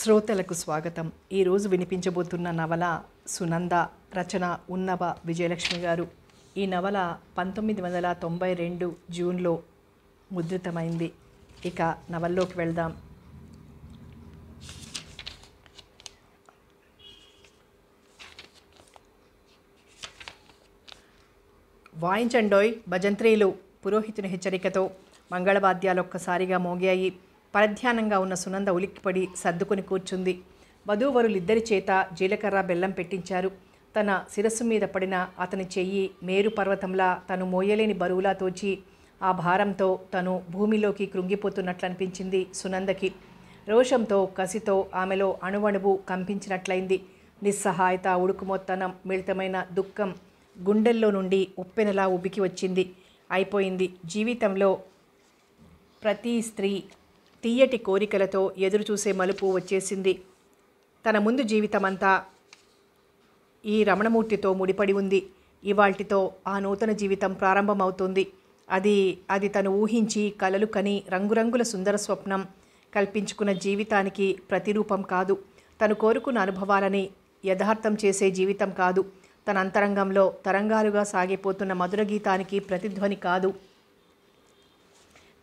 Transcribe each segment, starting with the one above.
శ్రోతలకు స్వాగతం ఈరోజు వినిపించబోతున్న నవల సునంద రచన ఉన్నవ విజయలక్ష్మి గారు ఈ నవల పంతొమ్మిది వందల తొంభై రెండు జూన్లో ముద్రితమైంది ఇక నవల్లోకి వెళ్దాం వాయించండోయ్ భజంత్రీలు పురోహితుని హెచ్చరికతో మంగళవాద్యాలు ఒక్కసారిగా మోగాయి పరధ్యానంగా ఉన్న సునంద ఉలిక్కిపడి సర్దుకొని కూర్చుంది వధూవరులిద్దరి చేత జీలకర్ర బెల్లం పెట్టించారు తన శిరస్సు మీద పడిన అతని చెయ్యి మేరు పర్వతంలా తను మోయలేని బరువులా తోచి ఆ భారంతో తను భూమిలోకి కృంగిపోతున్నట్లనిపించింది సునందకి రోషంతో కసితో ఆమెలో అణువణువు కంపించినట్లయింది నిస్సహాయత ఉడుకుమొత్తనం మిళితమైన దుఃఖం గుండెల్లో నుండి ఉప్పెనలా ఉబికి వచ్చింది అయిపోయింది జీవితంలో ప్రతి స్త్రీ తీయటి కోరికలతో ఎదురుచూసే మలుపు వచ్చేసింది తన ముందు జీవితమంతా ఈ రమణమూర్తితో ముడిపడి ఉంది ఇవాల్టితో ఆ నూతన జీవితం ప్రారంభమవుతుంది అది అది తను ఊహించి కలలు కని రంగురంగుల సుందర స్వప్నం కల్పించుకున్న జీవితానికి ప్రతిరూపం కాదు తను కోరుకున్న అనుభవాలని యథార్థం చేసే జీవితం కాదు తన అంతరంగంలో తరంగాలుగా సాగిపోతున్న మధుర గీతానికి ప్రతిధ్వని కాదు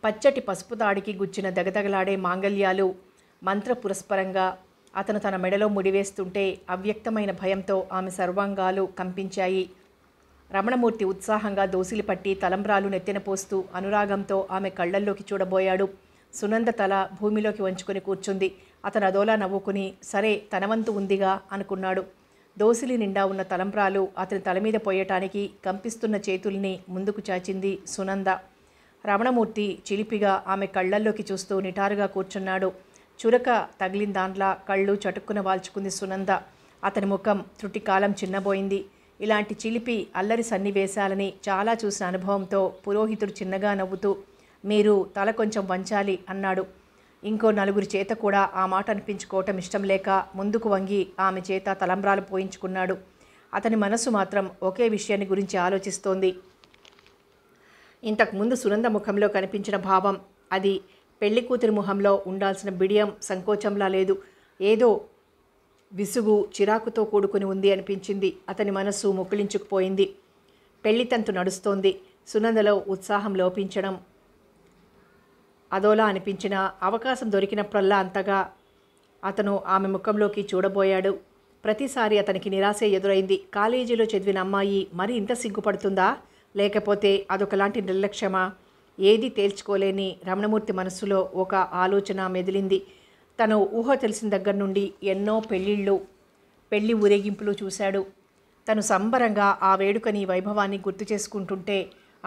పచ్చటి పసుపు తాడికి గుచ్చిన దగదగలాడే మాంగల్యాలు మంత్ర పురస్పరంగా అతను తన మెడలో ముడివేస్తుంటే అవ్యక్తమైన భయంతో ఆమె సర్వాంగాలు కంపించాయి రమణమూర్తి ఉత్సాహంగా దోసిలి పట్టి తలంబ్రాలు నెత్తిన పోస్తూ అనురాగంతో ఆమె కళ్ళల్లోకి చూడబోయాడు సునంద తల భూమిలోకి వంచుకొని కూర్చుంది అతను అదోలా నవ్వుకుని సరే తనవంతు ఉందిగా అనుకున్నాడు దోసిలి నిండా ఉన్న తలంబ్రాలు అతని తల మీద పోయటానికి కంపిస్తున్న చేతుల్ని ముందుకు చాచింది సునంద రమణమూర్తి చిలిపిగా ఆమె కళ్ళల్లోకి చూస్తూ నిటారుగా కూర్చున్నాడు చురక తగిలిన దాంట్లో కళ్ళు చటుక్కున వాల్చుకుంది సునంద అతని ముఖం త్రుటికాలం చిన్నబోయింది ఇలాంటి చిలిపి అల్లరి సన్నివేశాలని చాలా చూసిన అనుభవంతో పురోహితుడు చిన్నగా నవ్వుతూ మీరు తల కొంచెం వంచాలి అన్నాడు ఇంకో నలుగురి చేత కూడా ఆ మాట అనిపించుకోవటం ఇష్టం లేక ముందుకు వంగి ఆమె చేత తలంబ్రాలు పోయించుకున్నాడు అతని మనసు మాత్రం ఒకే విషయాన్ని గురించి ఆలోచిస్తోంది ఇంతకుముందు సునంద ముఖంలో కనిపించిన భావం అది పెళ్లి కూతురి ముఖంలో ఉండాల్సిన బిడియం సంకోచంలా లేదు ఏదో విసుగు చిరాకుతో కూడుకుని ఉంది అనిపించింది అతని మనస్సు మొక్కిలించుకుపోయింది పెళ్లితంతు నడుస్తోంది సునందలో ఉత్సాహం లోపించడం అదోలా అనిపించిన అవకాశం దొరికినప్పుడల్లా అంతగా అతను ఆమె ముఖంలోకి చూడబోయాడు ప్రతిసారి అతనికి నిరాశ ఎదురైంది కాలేజీలో చదివిన అమ్మాయి మరి ఇంత సిగ్గుపడుతుందా లేకపోతే అదొకలాంటి నిర్లక్ష్యమా ఏది తేల్చుకోలేని రమణమూర్తి మనస్సులో ఒక ఆలోచన మెదిలింది తను ఊహ తెలిసిన దగ్గర నుండి ఎన్నో పెళ్ళిళ్ళు పెళ్లి ఊరేగింపులు చూశాడు తను సంబరంగా ఆ వేడుకని వైభవాన్ని గుర్తు చేసుకుంటుంటే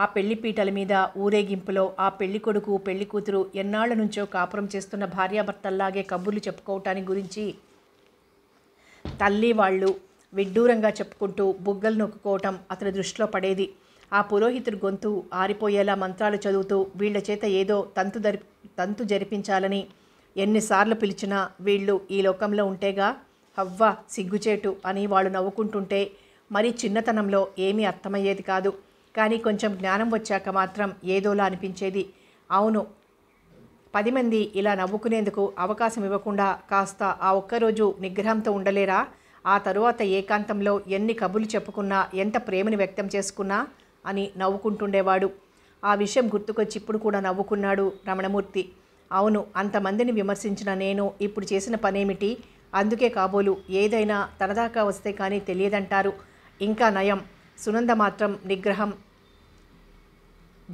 ఆ పెళ్లి పీటల మీద ఊరేగింపులో ఆ పెళ్లి కొడుకు పెళ్లి కూతురు ఎన్నాళ్ల నుంచో కాపురం చేస్తున్న భార్యాభర్తల్లాగే కబుర్లు చెప్పుకోవటానికి గురించి తల్లి వాళ్ళు విడ్డూరంగా చెప్పుకుంటూ బుగ్గలు నొక్కుకోవటం అతని దృష్టిలో పడేది ఆ పురోహితుడి గొంతు ఆరిపోయేలా మంత్రాలు చదువుతూ వీళ్ల చేత ఏదో తంతు దరి తంతు జరిపించాలని ఎన్నిసార్లు పిలిచినా వీళ్ళు ఈ లోకంలో ఉంటేగా హవ్వ సిగ్గుచేటు అని వాళ్ళు నవ్వుకుంటుంటే మరి చిన్నతనంలో ఏమీ అర్థమయ్యేది కాదు కానీ కొంచెం జ్ఞానం వచ్చాక మాత్రం ఏదోలా అనిపించేది అవును పది మంది ఇలా నవ్వుకునేందుకు అవకాశం ఇవ్వకుండా కాస్త ఆ ఒక్కరోజు నిగ్రహంతో ఉండలేరా ఆ తరువాత ఏకాంతంలో ఎన్ని కబులు చెప్పుకున్నా ఎంత ప్రేమను వ్యక్తం చేసుకున్నా అని నవ్వుకుంటుండేవాడు ఆ విషయం గుర్తుకొచ్చి ఇప్పుడు కూడా నవ్వుకున్నాడు రమణమూర్తి అవును అంతమందిని విమర్శించిన నేను ఇప్పుడు చేసిన పనేమిటి అందుకే కాబోలు ఏదైనా తనదాకా వస్తే కానీ తెలియదంటారు ఇంకా నయం సునంద మాత్రం నిగ్రహం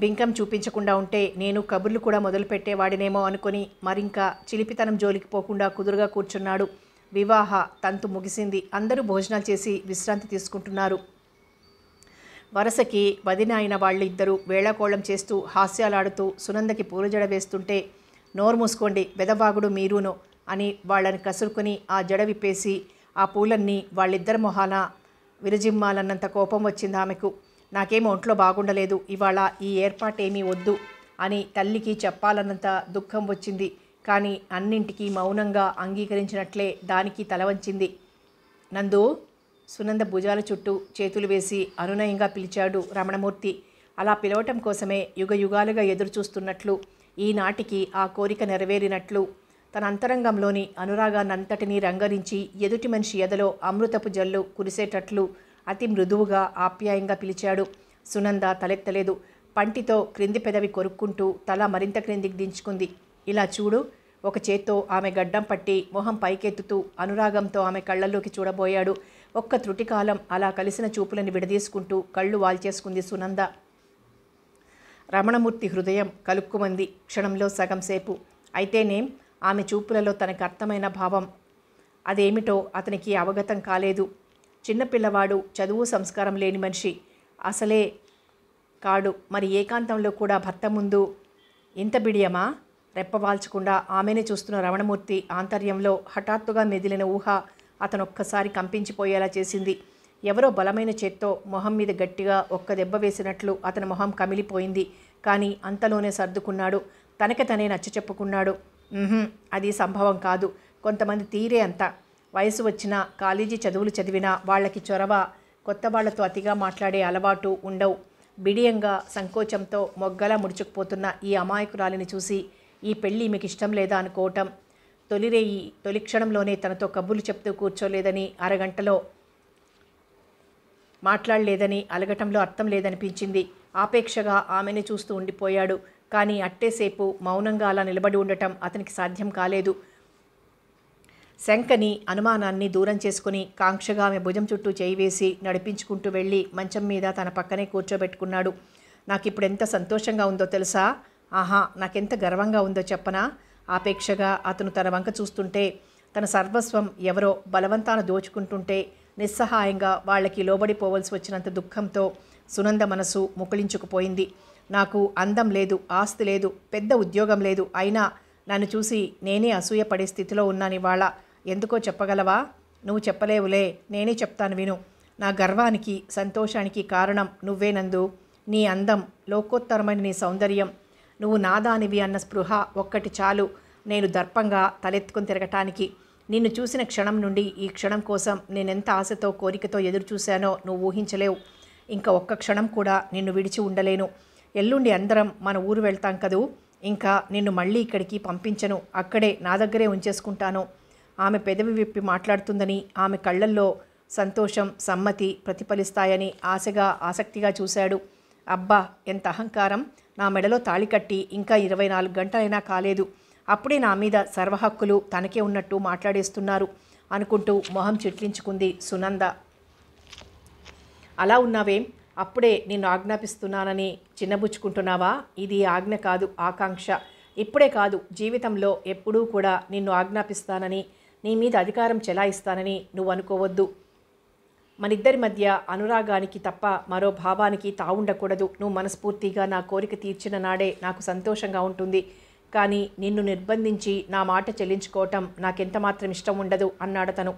బింకం చూపించకుండా ఉంటే నేను కబుర్లు కూడా మొదలుపెట్టేవాడినేమో అనుకుని మరింకా చిలిపితనం జోలికి పోకుండా కుదురుగా కూర్చున్నాడు వివాహ తంతు ముగిసింది అందరూ భోజనాలు చేసి విశ్రాంతి తీసుకుంటున్నారు వరసకి అయిన వాళ్ళిద్దరూ వేళాకోళం చేస్తూ హాస్యాలాడుతూ సునందకి జడ వేస్తుంటే నోరు మూసుకోండి బెదవాగుడు మీరును అని వాళ్ళని కసురుకుని ఆ జడ విప్పేసి ఆ పూలన్నీ వాళ్ళిద్దరి మొహాన విరజిమ్మాలన్నంత కోపం వచ్చింది ఆమెకు నాకేమో ఒంట్లో బాగుండలేదు ఇవాళ ఈ ఏర్పాటేమీ వద్దు అని తల్లికి చెప్పాలన్నంత దుఃఖం వచ్చింది కానీ అన్నింటికీ మౌనంగా అంగీకరించినట్లే దానికి తలవంచింది నందు సునంద భుజాల చుట్టూ చేతులు వేసి అనునయంగా పిలిచాడు రమణమూర్తి అలా పిలవటం కోసమే యుగ యుగాలుగా ఎదురుచూస్తున్నట్లు ఈనాటికి ఆ కోరిక నెరవేరినట్లు తన అంతరంగంలోని అనురాగాన్నంతటినీ రంగరించి ఎదుటి మనిషి ఎదలో అమృతపు జల్లు కురిసేటట్లు అతి మృదువుగా ఆప్యాయంగా పిలిచాడు సునంద తలెత్తలేదు పంటితో క్రింది పెదవి కొరుక్కుంటూ తల మరింత క్రిందికి దించుకుంది ఇలా చూడు ఒక చేత్తో ఆమె గడ్డం పట్టి మొహం పైకెత్తుతూ అనురాగంతో ఆమె కళ్ళల్లోకి చూడబోయాడు ఒక్క త్రుటికాలం అలా కలిసిన చూపులని విడదీసుకుంటూ కళ్ళు వాల్చేసుకుంది సునంద రమణమూర్తి హృదయం కలుక్కుమంది క్షణంలో సగం సేపు అయితేనేం ఆమె చూపులలో తనకు అర్థమైన భావం అదేమిటో అతనికి అవగతం కాలేదు చిన్నపిల్లవాడు చదువు సంస్కారం లేని మనిషి అసలే కాడు మరి ఏకాంతంలో కూడా భర్త ముందు ఇంత బిడియమా రెప్పవాల్చకుండా ఆమెనే చూస్తున్న రమణమూర్తి ఆంతర్యంలో హఠాత్తుగా మెదిలిన ఊహ అతను ఒక్కసారి కంపించిపోయేలా చేసింది ఎవరో బలమైన చేత్తో మొహం మీద గట్టిగా ఒక్క దెబ్బ వేసినట్లు అతని మొహం కమిలిపోయింది కానీ అంతలోనే సర్దుకున్నాడు తనకి తనే నచ్చ చెప్పుకున్నాడు అది సంభవం కాదు కొంతమంది తీరే అంత వయసు వచ్చినా కాలేజీ చదువులు చదివినా వాళ్ళకి చొరవ కొత్త వాళ్లతో అతిగా మాట్లాడే అలవాటు ఉండవు బిడియంగా సంకోచంతో మొగ్గలా ముడుచుకుపోతున్న ఈ అమాయకురాలిని చూసి ఈ పెళ్ళి మీకు ఇష్టం లేదా అనుకోవటం తొలిరేయి తొలి క్షణంలోనే తనతో కబుర్లు చెప్తూ కూర్చోలేదని అరగంటలో మాట్లాడలేదని అలగటంలో అర్థం లేదనిపించింది ఆపేక్షగా ఆమెనే చూస్తూ ఉండిపోయాడు కానీ అట్టేసేపు మౌనంగా అలా నిలబడి ఉండటం అతనికి సాధ్యం కాలేదు శంకని అనుమానాన్ని దూరం చేసుకుని కాంక్షగా ఆమె భుజం చుట్టూ చేయి వేసి నడిపించుకుంటూ వెళ్ళి మంచం మీద తన పక్కనే కూర్చోబెట్టుకున్నాడు నాకు ఇప్పుడు ఎంత సంతోషంగా ఉందో తెలుసా ఆహా నాకెంత గర్వంగా ఉందో చెప్పనా ఆపేక్షగా అతను తన వంక చూస్తుంటే తన సర్వస్వం ఎవరో బలవంతాన దోచుకుంటుంటే నిస్సహాయంగా వాళ్ళకి లోబడిపోవలసి వచ్చినంత దుఃఖంతో సునంద మనసు ముకుళించుకుపోయింది నాకు అందం లేదు ఆస్తి లేదు పెద్ద ఉద్యోగం లేదు అయినా నన్ను చూసి నేనే అసూయపడే స్థితిలో ఉన్నాను వాళ్ళ ఎందుకో చెప్పగలవా నువ్వు చెప్పలేవులే నేనే చెప్తాను విను నా గర్వానికి సంతోషానికి కారణం నువ్వేనందు నీ అందం లోకోత్తరమైన నీ సౌందర్యం నువ్వు నాదానివి అన్న స్పృహ ఒక్కటి చాలు నేను దర్పంగా తలెత్తుకుని తిరగటానికి నిన్ను చూసిన క్షణం నుండి ఈ క్షణం కోసం నేనెంత ఆశతో కోరికతో ఎదురు చూశానో నువ్వు ఊహించలేవు ఇంకా ఒక్క క్షణం కూడా నిన్ను విడిచి ఉండలేను ఎల్లుండి అందరం మన ఊరు వెళ్తాం కదూ ఇంకా నిన్ను మళ్ళీ ఇక్కడికి పంపించను అక్కడే నా దగ్గరే ఉంచేసుకుంటాను ఆమె పెదవి విప్పి మాట్లాడుతుందని ఆమె కళ్ళల్లో సంతోషం సమ్మతి ప్రతిఫలిస్తాయని ఆశగా ఆసక్తిగా చూశాడు అబ్బా ఎంత అహంకారం నా మెడలో తాళి కట్టి ఇంకా ఇరవై నాలుగు గంటలైనా కాలేదు అప్పుడే నా మీద సర్వహక్కులు తనకే ఉన్నట్టు మాట్లాడేస్తున్నారు అనుకుంటూ మొహం చిట్లించుకుంది సునంద అలా ఉన్నావేం అప్పుడే నిన్ను ఆజ్ఞాపిస్తున్నానని చిన్నబుచ్చుకుంటున్నావా ఇది ఆజ్ఞ కాదు ఆకాంక్ష ఇప్పుడే కాదు జీవితంలో ఎప్పుడూ కూడా నిన్ను ఆజ్ఞాపిస్తానని నీ మీద అధికారం చెలాయిస్తానని నువ్వు అనుకోవద్దు మనిద్దరి మధ్య అనురాగానికి తప్ప మరో భావానికి తావుండకూడదు నువ్వు మనస్ఫూర్తిగా నా కోరిక తీర్చిన నాడే నాకు సంతోషంగా ఉంటుంది కానీ నిన్ను నిర్బంధించి నా మాట చెల్లించుకోవటం నాకెంత మాత్రం ఇష్టం ఉండదు అన్నాడు తను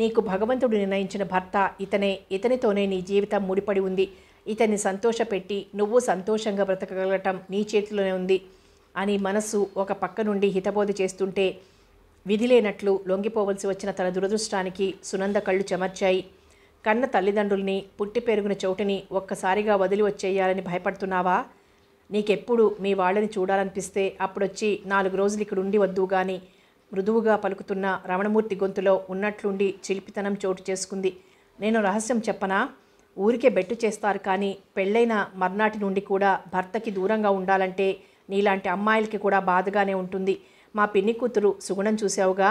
నీకు భగవంతుడు నిర్ణయించిన భర్త ఇతనే ఇతనితోనే నీ జీవితం ముడిపడి ఉంది ఇతన్ని సంతోషపెట్టి నువ్వు సంతోషంగా బ్రతకగలటం నీ చేతిలోనే ఉంది అని మనస్సు ఒక పక్క నుండి హితబోధ చేస్తుంటే విధిలేనట్లు లొంగిపోవలసి వచ్చిన తన దురదృష్టానికి సునంద కళ్ళు చెమర్చాయి కన్న తల్లిదండ్రుల్ని పుట్టి పెరుగున చోటుని ఒక్కసారిగా వదిలి వచ్చేయాలని భయపడుతున్నావా నీకెప్పుడు మీ వాళ్ళని చూడాలనిపిస్తే అప్పుడొచ్చి నాలుగు రోజులు ఇక్కడ ఉండి వద్దు కానీ మృదువుగా పలుకుతున్న రమణమూర్తి గొంతులో ఉన్నట్లుండి చిలిపితనం చోటు చేసుకుంది నేను రహస్యం చెప్పనా ఊరికే బెట్టు చేస్తారు కానీ పెళ్ళైన మర్నాటి నుండి కూడా భర్తకి దూరంగా ఉండాలంటే నీలాంటి అమ్మాయిలకి కూడా బాధగానే ఉంటుంది మా పిన్ని కూతురు సుగుణం చూసావుగా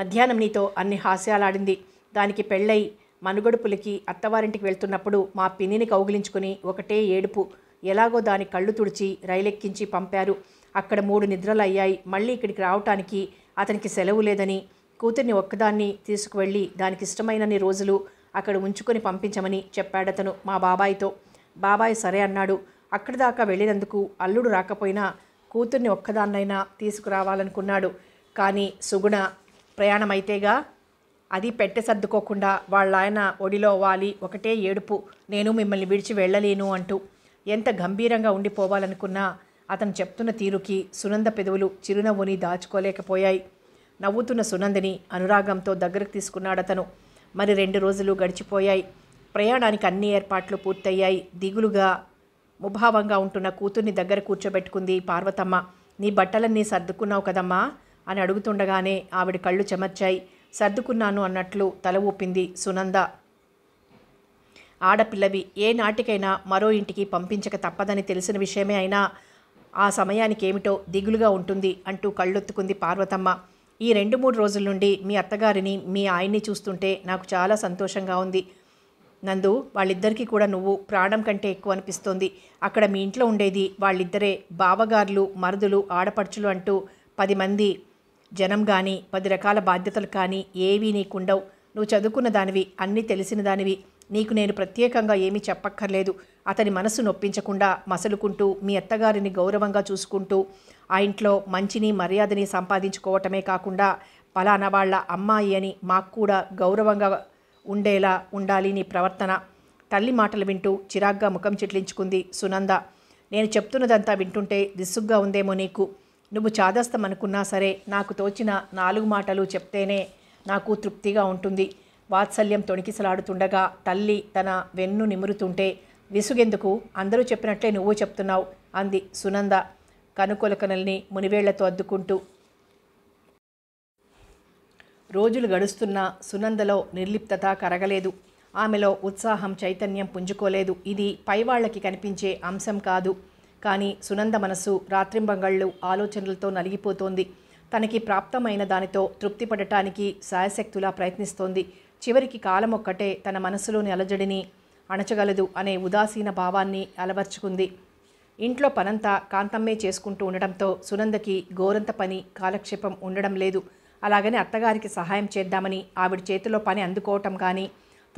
మధ్యాహ్నం నీతో అన్ని హాస్యాలాడింది దానికి పెళ్ళై మనుగడుపులకి అత్తవారింటికి వెళ్తున్నప్పుడు మా పిన్నిని కౌగిలించుకుని ఒకటే ఏడుపు ఎలాగో దాని కళ్ళు తుడిచి రైలెక్కించి పంపారు అక్కడ మూడు నిద్రలు అయ్యాయి మళ్ళీ ఇక్కడికి రావటానికి అతనికి సెలవు లేదని కూతుర్ని ఒక్కదాన్ని తీసుకువెళ్ళి దానికి ఇష్టమైనన్ని రోజులు అక్కడ ఉంచుకొని పంపించమని చెప్పాడతను మా బాబాయ్తో బాబాయ్ సరే అన్నాడు అక్కడి దాకా వెళ్ళినందుకు అల్లుడు రాకపోయినా కూతుర్ని ఒక్కదాన్నైనా తీసుకురావాలనుకున్నాడు కానీ సుగుణ ప్రయాణమైతేగా అది పెట్టె సర్దుకోకుండా వాళ్ళ ఆయన ఒడిలో వాలి ఒకటే ఏడుపు నేను మిమ్మల్ని విడిచి వెళ్ళలేను అంటూ ఎంత గంభీరంగా ఉండిపోవాలనుకున్నా అతను చెప్తున్న తీరుకి సునంద పెదవులు చిరునవ్వుని దాచుకోలేకపోయాయి నవ్వుతున్న సునందని అనురాగంతో దగ్గరకు తీసుకున్నాడతను మరి రెండు రోజులు గడిచిపోయాయి ప్రయాణానికి అన్ని ఏర్పాట్లు పూర్తయ్యాయి దిగులుగా ముభావంగా ఉంటున్న కూతుర్ని దగ్గర కూర్చోబెట్టుకుంది పార్వతమ్మ నీ బట్టలన్నీ సర్దుకున్నావు కదమ్మా అని అడుగుతుండగానే ఆవిడ కళ్ళు చెమర్చాయి సర్దుకున్నాను అన్నట్లు తల ఊపింది సునంద ఆడపిల్లవి ఏ నాటికైనా మరో ఇంటికి పంపించక తప్పదని తెలిసిన విషయమే అయినా ఆ సమయానికేమిటో దిగులుగా ఉంటుంది అంటూ కళ్ళొత్తుకుంది పార్వతమ్మ ఈ రెండు మూడు రోజుల నుండి మీ అత్తగారిని మీ ఆయన్ని చూస్తుంటే నాకు చాలా సంతోషంగా ఉంది నందు వాళ్ళిద్దరికీ కూడా నువ్వు ప్రాణం కంటే ఎక్కువ అనిపిస్తోంది అక్కడ మీ ఇంట్లో ఉండేది వాళ్ళిద్దరే బావగారులు మరుదులు ఆడపడుచులు అంటూ పది మంది జనం కానీ పది రకాల బాధ్యతలు కానీ ఏవీ నీకుండవు నువ్వు చదువుకున్న దానివి అన్నీ తెలిసిన దానివి నీకు నేను ప్రత్యేకంగా ఏమీ చెప్పక్కర్లేదు అతని మనసు నొప్పించకుండా మసలుకుంటూ మీ అత్తగారిని గౌరవంగా చూసుకుంటూ ఆ ఇంట్లో మంచిని మర్యాదని సంపాదించుకోవటమే కాకుండా పలానా వాళ్ళ అమ్మాయి అని మాకు కూడా గౌరవంగా ఉండేలా ఉండాలి నీ ప్రవర్తన తల్లి మాటలు వింటూ చిరాగ్గా ముఖం చిట్లించుకుంది సునంద నేను చెప్తున్నదంతా వింటుంటే దిస్సుగ్గా ఉందేమో నీకు నువ్వు చాదస్తం అనుకున్నా సరే నాకు తోచిన నాలుగు మాటలు చెప్తేనే నాకు తృప్తిగా ఉంటుంది వాత్సల్యం తొణికిసలాడుతుండగా తల్లి తన వెన్ను నిమురుతుంటే విసుగెందుకు అందరూ చెప్పినట్లే నువ్వు చెప్తున్నావు అంది సునంద కనుకొలకనల్ని మునివేళ్లతో అద్దుకుంటూ రోజులు గడుస్తున్నా సునందలో నిర్లిప్తత కరగలేదు ఆమెలో ఉత్సాహం చైతన్యం పుంజుకోలేదు ఇది పైవాళ్లకి కనిపించే అంశం కాదు కానీ సునంద మనసు రాత్రింబంగళ్ళు ఆలోచనలతో నలిగిపోతోంది తనకి ప్రాప్తమైన దానితో తృప్తిపడటానికి శాయశక్తులా ప్రయత్నిస్తోంది చివరికి కాలం ఒక్కటే తన మనసులోని అలజడిని అణచగలదు అనే ఉదాసీన భావాన్ని అలవర్చుకుంది ఇంట్లో పనంతా కాంతమ్మే చేసుకుంటూ ఉండడంతో సునందకి గోరంత పని కాలక్షేపం ఉండడం లేదు అలాగని అత్తగారికి సహాయం చేద్దామని ఆవిడ చేతిలో పని అందుకోవటం కానీ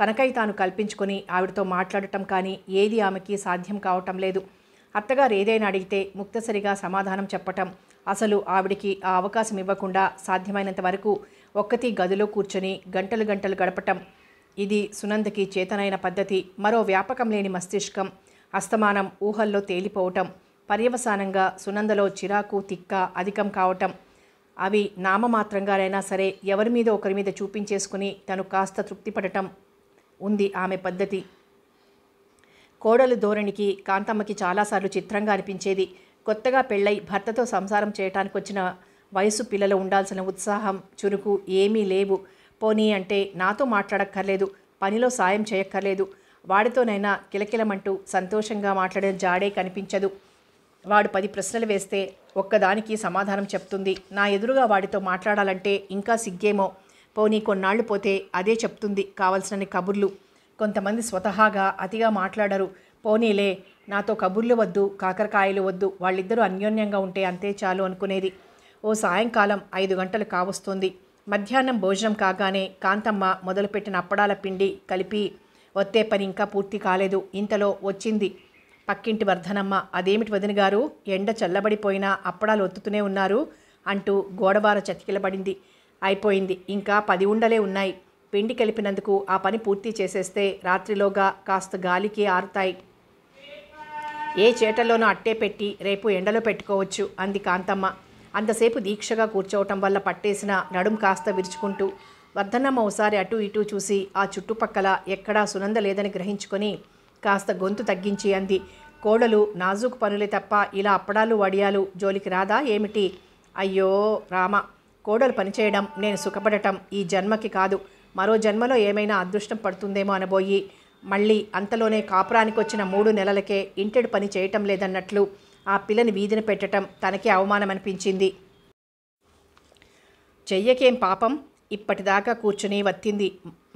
తనకై తాను కల్పించుకొని ఆవిడతో మాట్లాడటం కానీ ఏది ఆమెకి సాధ్యం కావటం లేదు అత్తగారు ఏదైనా అడిగితే ముక్తసరిగా సమాధానం చెప్పటం అసలు ఆవిడికి ఆ అవకాశం ఇవ్వకుండా సాధ్యమైనంత వరకు ఒక్కతి గదిలో కూర్చొని గంటలు గంటలు గడపటం ఇది సునందకి చేతనైన పద్ధతి మరో వ్యాపకం లేని మస్తిష్కం అస్తమానం ఊహల్లో తేలిపోవటం పర్యవసానంగా సునందలో చిరాకు తిక్క అధికం కావటం అవి నామమాత్రంగానైనా సరే ఎవరి మీద ఒకరి మీద చూపించేసుకుని తను కాస్త తృప్తిపడటం ఉంది ఆమె పద్ధతి కోడలు ధోరణికి కాంతమ్మకి చాలాసార్లు చిత్రంగా అనిపించేది కొత్తగా పెళ్ళై భర్తతో సంసారం చేయటానికి వచ్చిన వయసు పిల్లలు ఉండాల్సిన ఉత్సాహం చురుకు ఏమీ లేవు పోనీ అంటే నాతో మాట్లాడక్కర్లేదు పనిలో సాయం చేయక్కర్లేదు వాడితోనైనా కిలకిలమంటూ సంతోషంగా మాట్లాడిన జాడే కనిపించదు వాడు పది ప్రశ్నలు వేస్తే ఒక్కదానికి సమాధానం చెప్తుంది నా ఎదురుగా వాడితో మాట్లాడాలంటే ఇంకా సిగ్గేమో పోనీ కొన్నాళ్ళు పోతే అదే చెప్తుంది కావలసినని కబుర్లు కొంతమంది స్వతహాగా అతిగా మాట్లాడరు పోనీలే నాతో కబుర్లు వద్దు కాకరకాయలు వద్దు వాళ్ళిద్దరూ అన్యోన్యంగా ఉంటే అంతే చాలు అనుకునేది ఓ సాయంకాలం ఐదు గంటలు కావస్తుంది మధ్యాహ్నం భోజనం కాగానే కాంతమ్మ మొదలుపెట్టిన అప్పడాల పిండి కలిపి వత్తే పని ఇంకా పూర్తి కాలేదు ఇంతలో వచ్చింది పక్కింటి వర్ధనమ్మ అదేమిటి వదిన గారు ఎండ చల్లబడిపోయినా అప్పడాలు ఒత్తుతూనే ఉన్నారు అంటూ గోడబార చతికిలబడింది అయిపోయింది ఇంకా పది ఉండలే ఉన్నాయి పిండి కలిపినందుకు ఆ పని పూర్తి చేసేస్తే రాత్రిలోగా కాస్త గాలికి ఆరుతాయి ఏ చేటలోనూ అట్టే పెట్టి రేపు ఎండలో పెట్టుకోవచ్చు అంది కాంతమ్మ అంతసేపు దీక్షగా కూర్చోవటం వల్ల పట్టేసిన నడుం కాస్త విరుచుకుంటూ వర్ధనమ్మ ఒకసారి అటు ఇటు చూసి ఆ చుట్టుపక్కల ఎక్కడా సునంద లేదని గ్రహించుకొని కాస్త గొంతు తగ్గించి అంది కోడలు నాజుకు పనులే తప్ప ఇలా అప్పడాలు వడియాలు జోలికి రాదా ఏమిటి అయ్యో రామ కోడలు పనిచేయడం నేను సుఖపడటం ఈ జన్మకి కాదు మరో జన్మలో ఏమైనా అదృష్టం పడుతుందేమో అనబోయి మళ్ళీ అంతలోనే కాపురానికి వచ్చిన మూడు నెలలకే ఇంటెడు పని చేయటం లేదన్నట్లు ఆ పిల్లని వీధిని పెట్టడం తనకే అవమానం అనిపించింది చెయ్యకేం పాపం ఇప్పటిదాకా కూర్చుని వత్తింది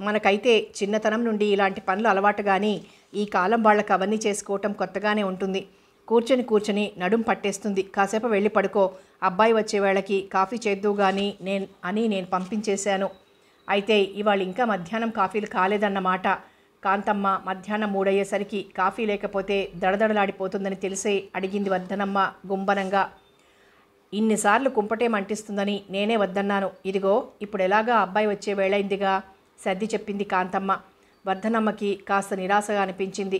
మనకైతే చిన్నతనం నుండి ఇలాంటి పనులు అలవాటు కానీ ఈ కాలం వాళ్ళకి అవన్నీ చేసుకోవటం కొత్తగానే ఉంటుంది కూర్చొని కూర్చొని నడుం పట్టేస్తుంది కాసేపు వెళ్ళి పడుకో అబ్బాయి వచ్చే వేళకి కాఫీ చేద్దు కానీ నేను అని నేను పంపించేశాను అయితే ఇవాళ ఇంకా మధ్యాహ్నం కాఫీలు కాలేదన్నమాట కాంతమ్మ మధ్యాహ్నం మూడయ్యేసరికి కాఫీ లేకపోతే దడదడలాడిపోతుందని తెలిసే అడిగింది వర్ధనమ్మ గుంబనంగా ఇన్నిసార్లు కుంపటేమంటిస్తుందని నేనే వద్దన్నాను ఇదిగో ఇప్పుడు ఎలాగా అబ్బాయి వచ్చే వేళైందిగా సర్ది చెప్పింది కాంతమ్మ వర్ధనమ్మకి కాస్త నిరాశగా అనిపించింది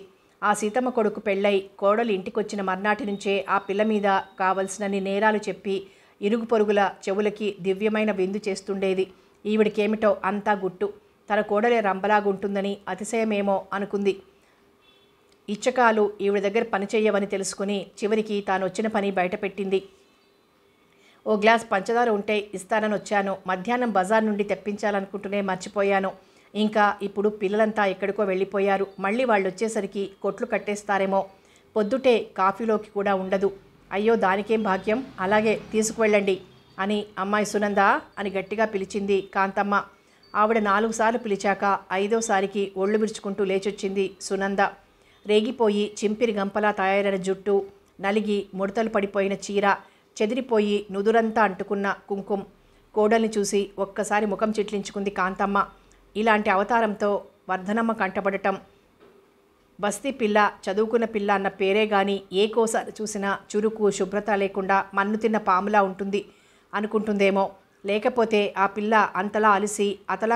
ఆ సీతమ్మ కొడుకు పెళ్ళై కోడలు ఇంటికొచ్చిన మర్నాటి నుంచే ఆ పిల్ల మీద కావలసినన్ని నేరాలు చెప్పి ఇరుగు పొరుగుల చెవులకి దివ్యమైన విందు చేస్తుండేది ఈవిడికేమిటో అంతా గుట్టు తన కోడలే రంబలాగుంటుందని అతిశయమేమో అనుకుంది ఇచ్చకాలు ఈవిడ దగ్గర పని చేయవని తెలుసుకుని చివరికి తాను వచ్చిన పని బయటపెట్టింది ఓ గ్లాస్ పంచదార ఉంటే ఇస్తానని వచ్చాను మధ్యాహ్నం బజార్ నుండి తెప్పించాలనుకుంటూనే మర్చిపోయాను ఇంకా ఇప్పుడు పిల్లలంతా ఎక్కడికో వెళ్ళిపోయారు మళ్ళీ వాళ్ళు వచ్చేసరికి కొట్లు కట్టేస్తారేమో పొద్దుటే కాఫీలోకి కూడా ఉండదు అయ్యో దానికేం భాగ్యం అలాగే తీసుకువెళ్ళండి అని అమ్మాయి సునంద అని గట్టిగా పిలిచింది కాంతమ్మ ఆవిడ నాలుగు సార్లు పిలిచాక ఐదోసారికి ఒళ్ళు విరుచుకుంటూ లేచొచ్చింది సునంద రేగిపోయి చింపిరి గంపలా తయారైన జుట్టు నలిగి ముడతలు పడిపోయిన చీర చెదిరిపోయి నుదురంతా అంటుకున్న కుంకుం కోడల్ని చూసి ఒక్కసారి ముఖం చిట్లించుకుంది కాంతమ్మ ఇలాంటి అవతారంతో వర్ధనమ్మ కంటపడటం బస్తీ పిల్ల చదువుకున్న పిల్ల అన్న పేరే గాని ఏ కోసారి చూసినా చురుకు శుభ్రత లేకుండా మన్ను తిన్న పాములా ఉంటుంది అనుకుంటుందేమో లేకపోతే ఆ పిల్ల అంతలా అలిసి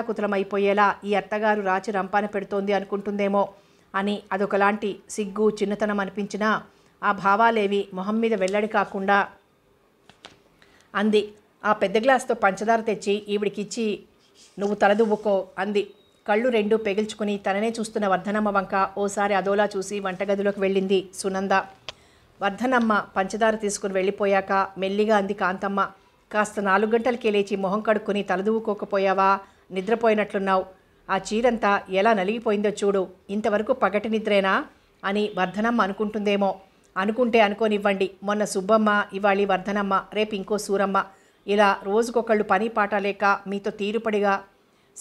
కుతలమైపోయేలా ఈ అత్తగారు రాచి రంపాన పెడుతోంది అనుకుంటుందేమో అని అదొకలాంటి సిగ్గు చిన్నతనం అనిపించినా ఆ భావాలేవి మొహం మీద వెల్లడి కాకుండా అంది ఆ పెద్ద గ్లాస్తో పంచదార తెచ్చి ఈవిడికిచ్చి నువ్వు తలదువ్వుకో అంది కళ్ళు రెండు పెగిల్చుకుని తననే చూస్తున్న వర్ధనమ్మ వంక ఓసారి అదోలా చూసి వంటగదిలోకి వెళ్ళింది సునంద వర్ధనమ్మ పంచదార తీసుకుని వెళ్ళిపోయాక మెల్లిగా అంది కాంతమ్మ కాస్త నాలుగు గంటలకే లేచి మొహం కడుక్కుని తలదువుకోకపోయావా నిద్రపోయినట్లున్నావు ఆ చీరంతా ఎలా నలిగిపోయిందో చూడు ఇంతవరకు పగటి నిద్రేనా అని వర్ధనమ్మ అనుకుంటుందేమో అనుకుంటే అనుకోనివ్వండి మొన్న సుబ్బమ్మ ఇవాళ వర్ధనమ్మ రేపు ఇంకో సూరమ్మ ఇలా రోజుకొకళ్ళు పని పాట లేక మీతో తీరుపడిగా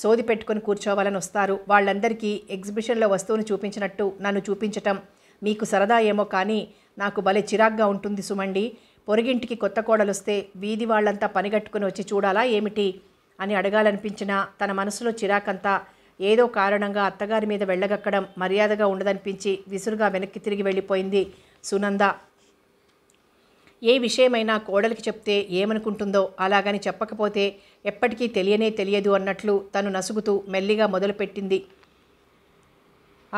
సోది పెట్టుకుని కూర్చోవాలని వస్తారు వాళ్ళందరికీ ఎగ్జిబిషన్లో వస్తువును చూపించినట్టు నన్ను చూపించటం మీకు సరదా ఏమో కానీ నాకు భలే చిరాగ్గా ఉంటుంది సుమండి పొరుగింటికి కొత్త కోడలొస్తే వీధి వాళ్ళంతా పనిగట్టుకుని వచ్చి చూడాలా ఏమిటి అని అడగాలనిపించినా తన మనసులో చిరాకంతా ఏదో కారణంగా అత్తగారి మీద వెళ్ళగక్కడం మర్యాదగా ఉండదనిపించి విసురుగా వెనక్కి తిరిగి వెళ్ళిపోయింది సునంద ఏ విషయమైనా కోడలికి చెప్తే ఏమనుకుంటుందో అలాగని చెప్పకపోతే ఎప్పటికీ తెలియనే తెలియదు అన్నట్లు తను నసుగుతూ మెల్లిగా మొదలుపెట్టింది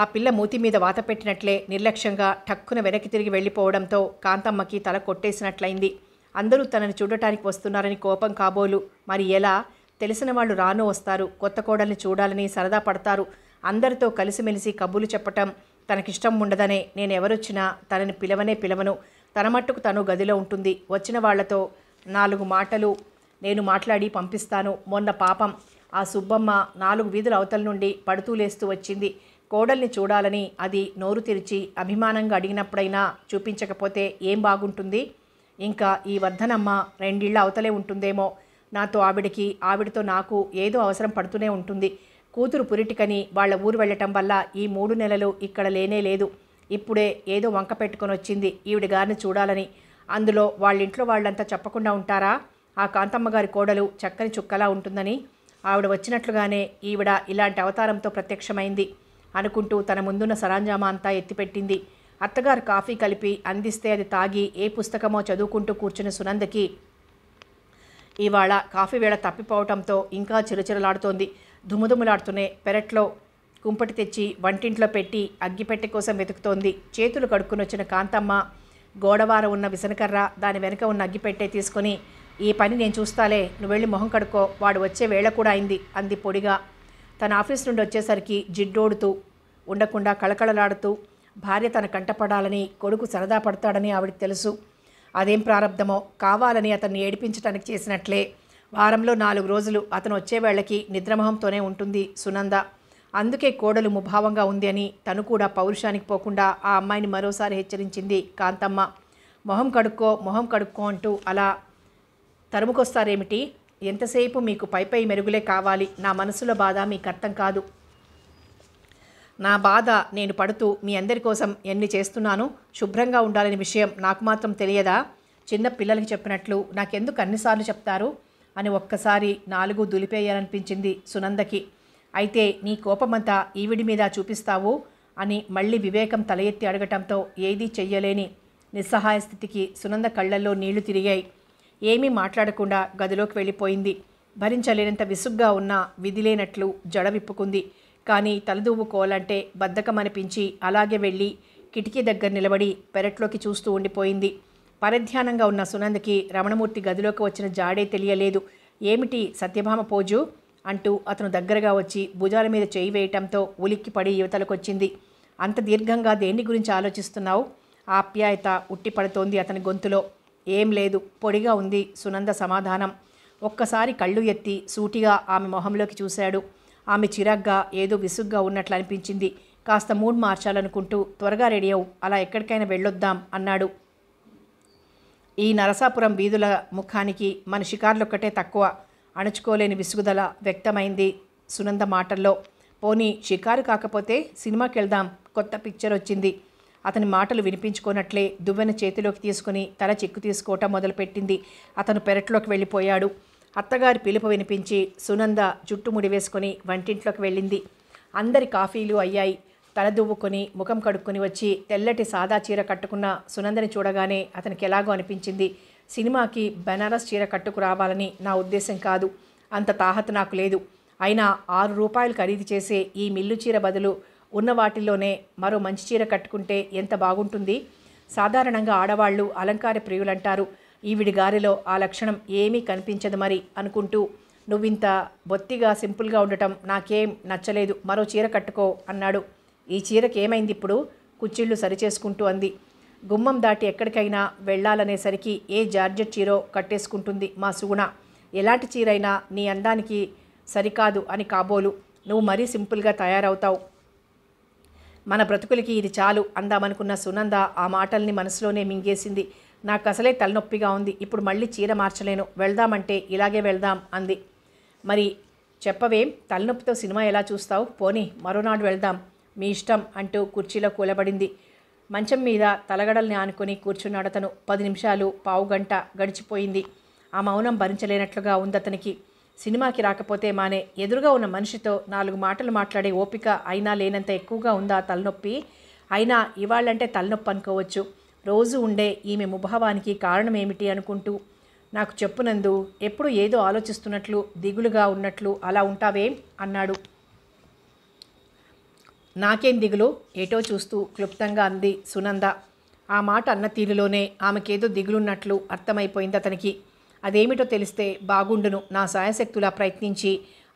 ఆ పిల్ల మూతి మీద వాత పెట్టినట్లే నిర్లక్ష్యంగా ఠక్కున వెనక్కి తిరిగి వెళ్ళిపోవడంతో కాంతమ్మకి తల కొట్టేసినట్లయింది అందరూ తనని చూడటానికి వస్తున్నారని కోపం కాబోలు మరి ఎలా తెలిసిన వాళ్ళు రాను వస్తారు కొత్త కోడల్ని చూడాలని సరదా పడతారు అందరితో కలిసిమెలిసి కబ్బులు చెప్పటం తనకిష్టం ఉండదనే నేనెవరొచ్చినా తనని పిలవనే పిలవను తన మట్టుకు తను గదిలో ఉంటుంది వచ్చిన వాళ్లతో నాలుగు మాటలు నేను మాట్లాడి పంపిస్తాను మొన్న పాపం ఆ సుబ్బమ్మ నాలుగు వీధుల అవతల నుండి పడుతూ లేస్తూ వచ్చింది కోడల్ని చూడాలని అది నోరు తెరిచి అభిమానంగా అడిగినప్పుడైనా చూపించకపోతే ఏం బాగుంటుంది ఇంకా ఈ వర్ధనమ్మ రెండిళ్ళ అవతలే ఉంటుందేమో నాతో ఆవిడికి ఆవిడతో నాకు ఏదో అవసరం పడుతూనే ఉంటుంది కూతురు పురిటికని వాళ్ళ ఊరు వెళ్ళటం వల్ల ఈ మూడు నెలలు ఇక్కడ లేనే లేదు ఇప్పుడే ఏదో వంక పెట్టుకొని వచ్చింది ఈవిడ గారిని చూడాలని అందులో వాళ్ళింట్లో వాళ్ళంతా చెప్పకుండా ఉంటారా ఆ కాంతమ్మ గారి కోడలు చక్కని చుక్కలా ఉంటుందని ఆవిడ వచ్చినట్లుగానే ఈవిడ ఇలాంటి అవతారంతో ప్రత్యక్షమైంది అనుకుంటూ తన ముందున్న సరాంజామా అంతా ఎత్తిపెట్టింది అత్తగారు కాఫీ కలిపి అందిస్తే అది తాగి ఏ పుస్తకమో చదువుకుంటూ కూర్చున్న సునందకి ఇవాళ కాఫీ వేళ తప్పిపోవటంతో ఇంకా చిరుచిరలాడుతోంది దుమదుములాడుతూనే పెరట్లో కుంపటి తెచ్చి వంటింట్లో పెట్టి అగ్గిపెట్టె కోసం వెతుకుతోంది చేతులు కడుక్కుని వచ్చిన కాంతమ్మ గోడవార ఉన్న విసనకర్ర దాని వెనుక ఉన్న అగ్గిపెట్టె తీసుకొని ఈ పని నేను చూస్తాలే నువ్వు వెళ్ళి మొహం కడుక్కో వాడు వచ్చే వేళ కూడా అయింది అంది పొడిగా తన ఆఫీస్ నుండి వచ్చేసరికి జిడ్డోడుతూ ఉండకుండా కళకళలాడుతూ భార్య తన కంటపడాలని కొడుకు సరదా పడతాడని ఆవిడ తెలుసు అదేం ప్రారంధమో కావాలని అతన్ని ఏడిపించడానికి చేసినట్లే వారంలో నాలుగు రోజులు అతను వచ్చే వేళకి నిద్రమోహంతోనే ఉంటుంది సునంద అందుకే కోడలు ముభావంగా ఉంది అని తను కూడా పౌరుషానికి పోకుండా ఆ అమ్మాయిని మరోసారి హెచ్చరించింది కాంతమ్మ మొహం కడుక్కో మొహం కడుక్కో అంటూ అలా తరుముకొస్తారేమిటి ఎంతసేపు మీకు పైపై మెరుగులే కావాలి నా మనసులో బాధ మీకు అర్థం కాదు నా బాధ నేను పడుతూ మీ అందరి కోసం ఎన్ని చేస్తున్నాను శుభ్రంగా ఉండాలని విషయం నాకు మాత్రం తెలియదా చిన్న పిల్లలకి చెప్పినట్లు నాకెందుకు అన్నిసార్లు చెప్తారు అని ఒక్కసారి నాలుగు దులిపేయాలనిపించింది సునందకి అయితే నీ కోపమంతా ఈవిడి మీద చూపిస్తావు అని మళ్ళీ వివేకం తల ఎత్తి అడగటంతో ఏదీ చెయ్యలేని నిస్సహాయ స్థితికి సునంద కళ్ళల్లో నీళ్లు తిరిగాయి ఏమీ మాట్లాడకుండా గదిలోకి వెళ్ళిపోయింది భరించలేనంత విసుగ్గా ఉన్న విధిలేనట్లు జడ విప్పుకుంది కానీ తలదూవుకోవాలంటే బద్ధకం అలాగే వెళ్ళి కిటికీ దగ్గర నిలబడి పెరట్లోకి చూస్తూ ఉండిపోయింది పరధ్యానంగా ఉన్న సునందకి రమణమూర్తి గదిలోకి వచ్చిన జాడే తెలియలేదు ఏమిటి సత్యభామ పోజు అంటూ అతను దగ్గరగా వచ్చి భుజాల మీద చేయి వేయటంతో ఉలిక్కిపడి యువతలకొచ్చింది అంత దీర్ఘంగా దేని గురించి ఆలోచిస్తున్నావు ఆప్యాయత ఉట్టిపడుతోంది అతని గొంతులో ఏం లేదు పొడిగా ఉంది సునంద సమాధానం ఒక్కసారి కళ్ళు ఎత్తి సూటిగా ఆమె మొహంలోకి చూశాడు ఆమె చిరాగ్గా ఏదో విసుగ్గా ఉన్నట్లు అనిపించింది కాస్త మూడ్ మార్చాలనుకుంటూ త్వరగా రెడీ అవు అలా ఎక్కడికైనా వెళ్ళొద్దాం అన్నాడు ఈ నరసాపురం వీధుల ముఖానికి మన షికార్లొక్కటే తక్కువ అణుచుకోలేని విసుగుదల వ్యక్తమైంది సునంద మాటల్లో పోనీ షికారు కాకపోతే సినిమాకి వెళ్దాం కొత్త పిక్చర్ వచ్చింది అతని మాటలు వినిపించుకోనట్లే దువ్వెన చేతిలోకి తీసుకుని తల చిక్కు తీసుకోవటం మొదలుపెట్టింది అతను పెరట్లోకి వెళ్ళిపోయాడు అత్తగారి పిలుపు వినిపించి సునంద జుట్టు ముడివేసుకుని వంటింట్లోకి వెళ్ళింది అందరి కాఫీలు అయ్యాయి తల దువ్వుకొని ముఖం కడుక్కొని వచ్చి తెల్లటి సాదా చీర కట్టుకున్న సునందని చూడగానే అతనికి ఎలాగో అనిపించింది సినిమాకి బెనారస్ చీర కట్టుకు రావాలని నా ఉద్దేశం కాదు అంత తాహత నాకు లేదు అయినా ఆరు రూపాయలు ఖరీదు చేసే ఈ మిల్లు చీర బదులు ఉన్న వాటిలోనే మరో మంచి చీర కట్టుకుంటే ఎంత బాగుంటుంది సాధారణంగా ఆడవాళ్ళు అలంకార ప్రియులంటారు ఈవిడి గారిలో ఆ లక్షణం ఏమీ కనిపించదు మరి అనుకుంటూ నువ్వింత బొత్తిగా సింపుల్గా ఉండటం నాకేం నచ్చలేదు మరో చీర కట్టుకో అన్నాడు ఈ చీరకేమైంది ఇప్పుడు కుచ్చిళ్ళు సరిచేసుకుంటూ అంది గుమ్మం దాటి ఎక్కడికైనా వెళ్ళాలనేసరికి ఏ జార్జెట్ చీరో కట్టేసుకుంటుంది మా సుగుణ ఎలాంటి చీరైనా నీ అందానికి సరికాదు అని కాబోలు నువ్వు మరీ సింపుల్గా తయారవుతావు మన బ్రతుకులకి ఇది చాలు అందామనుకున్న సునంద ఆ మాటల్ని మనసులోనే మింగేసింది నాకు అసలే తలనొప్పిగా ఉంది ఇప్పుడు మళ్ళీ చీర మార్చలేను వెళ్దామంటే ఇలాగే వెళ్దాం అంది మరి చెప్పవేం తలనొప్పితో సినిమా ఎలా చూస్తావు పోనీ మరోనాడు వెళ్దాం మీ ఇష్టం అంటూ కుర్చీలో కూలబడింది మంచం మీద తలగడల్ని ఆనుకొని కూర్చున్నాడు అతను పది నిమిషాలు పావు గంట గడిచిపోయింది ఆ మౌనం భరించలేనట్లుగా ఉంది అతనికి సినిమాకి రాకపోతే మానే ఎదురుగా ఉన్న మనిషితో నాలుగు మాటలు మాట్లాడే ఓపిక అయినా లేనంత ఎక్కువగా ఉందా తలనొప్పి అయినా ఇవాళ్ళంటే తలనొప్పి అనుకోవచ్చు రోజు ఉండే ఈమె ముభావానికి కారణం ఏమిటి అనుకుంటూ నాకు చెప్పునందు ఎప్పుడు ఏదో ఆలోచిస్తున్నట్లు దిగులుగా ఉన్నట్లు అలా ఉంటావే అన్నాడు నాకేం దిగులు ఏటో చూస్తూ క్లుప్తంగా అంది సునంద ఆ మాట అన్న తీరులోనే ఆమెకేదో దిగులున్నట్లు అర్థమైపోయింది అతనికి అదేమిటో తెలిస్తే బాగుండును నా సాయశక్తులా ప్రయత్నించి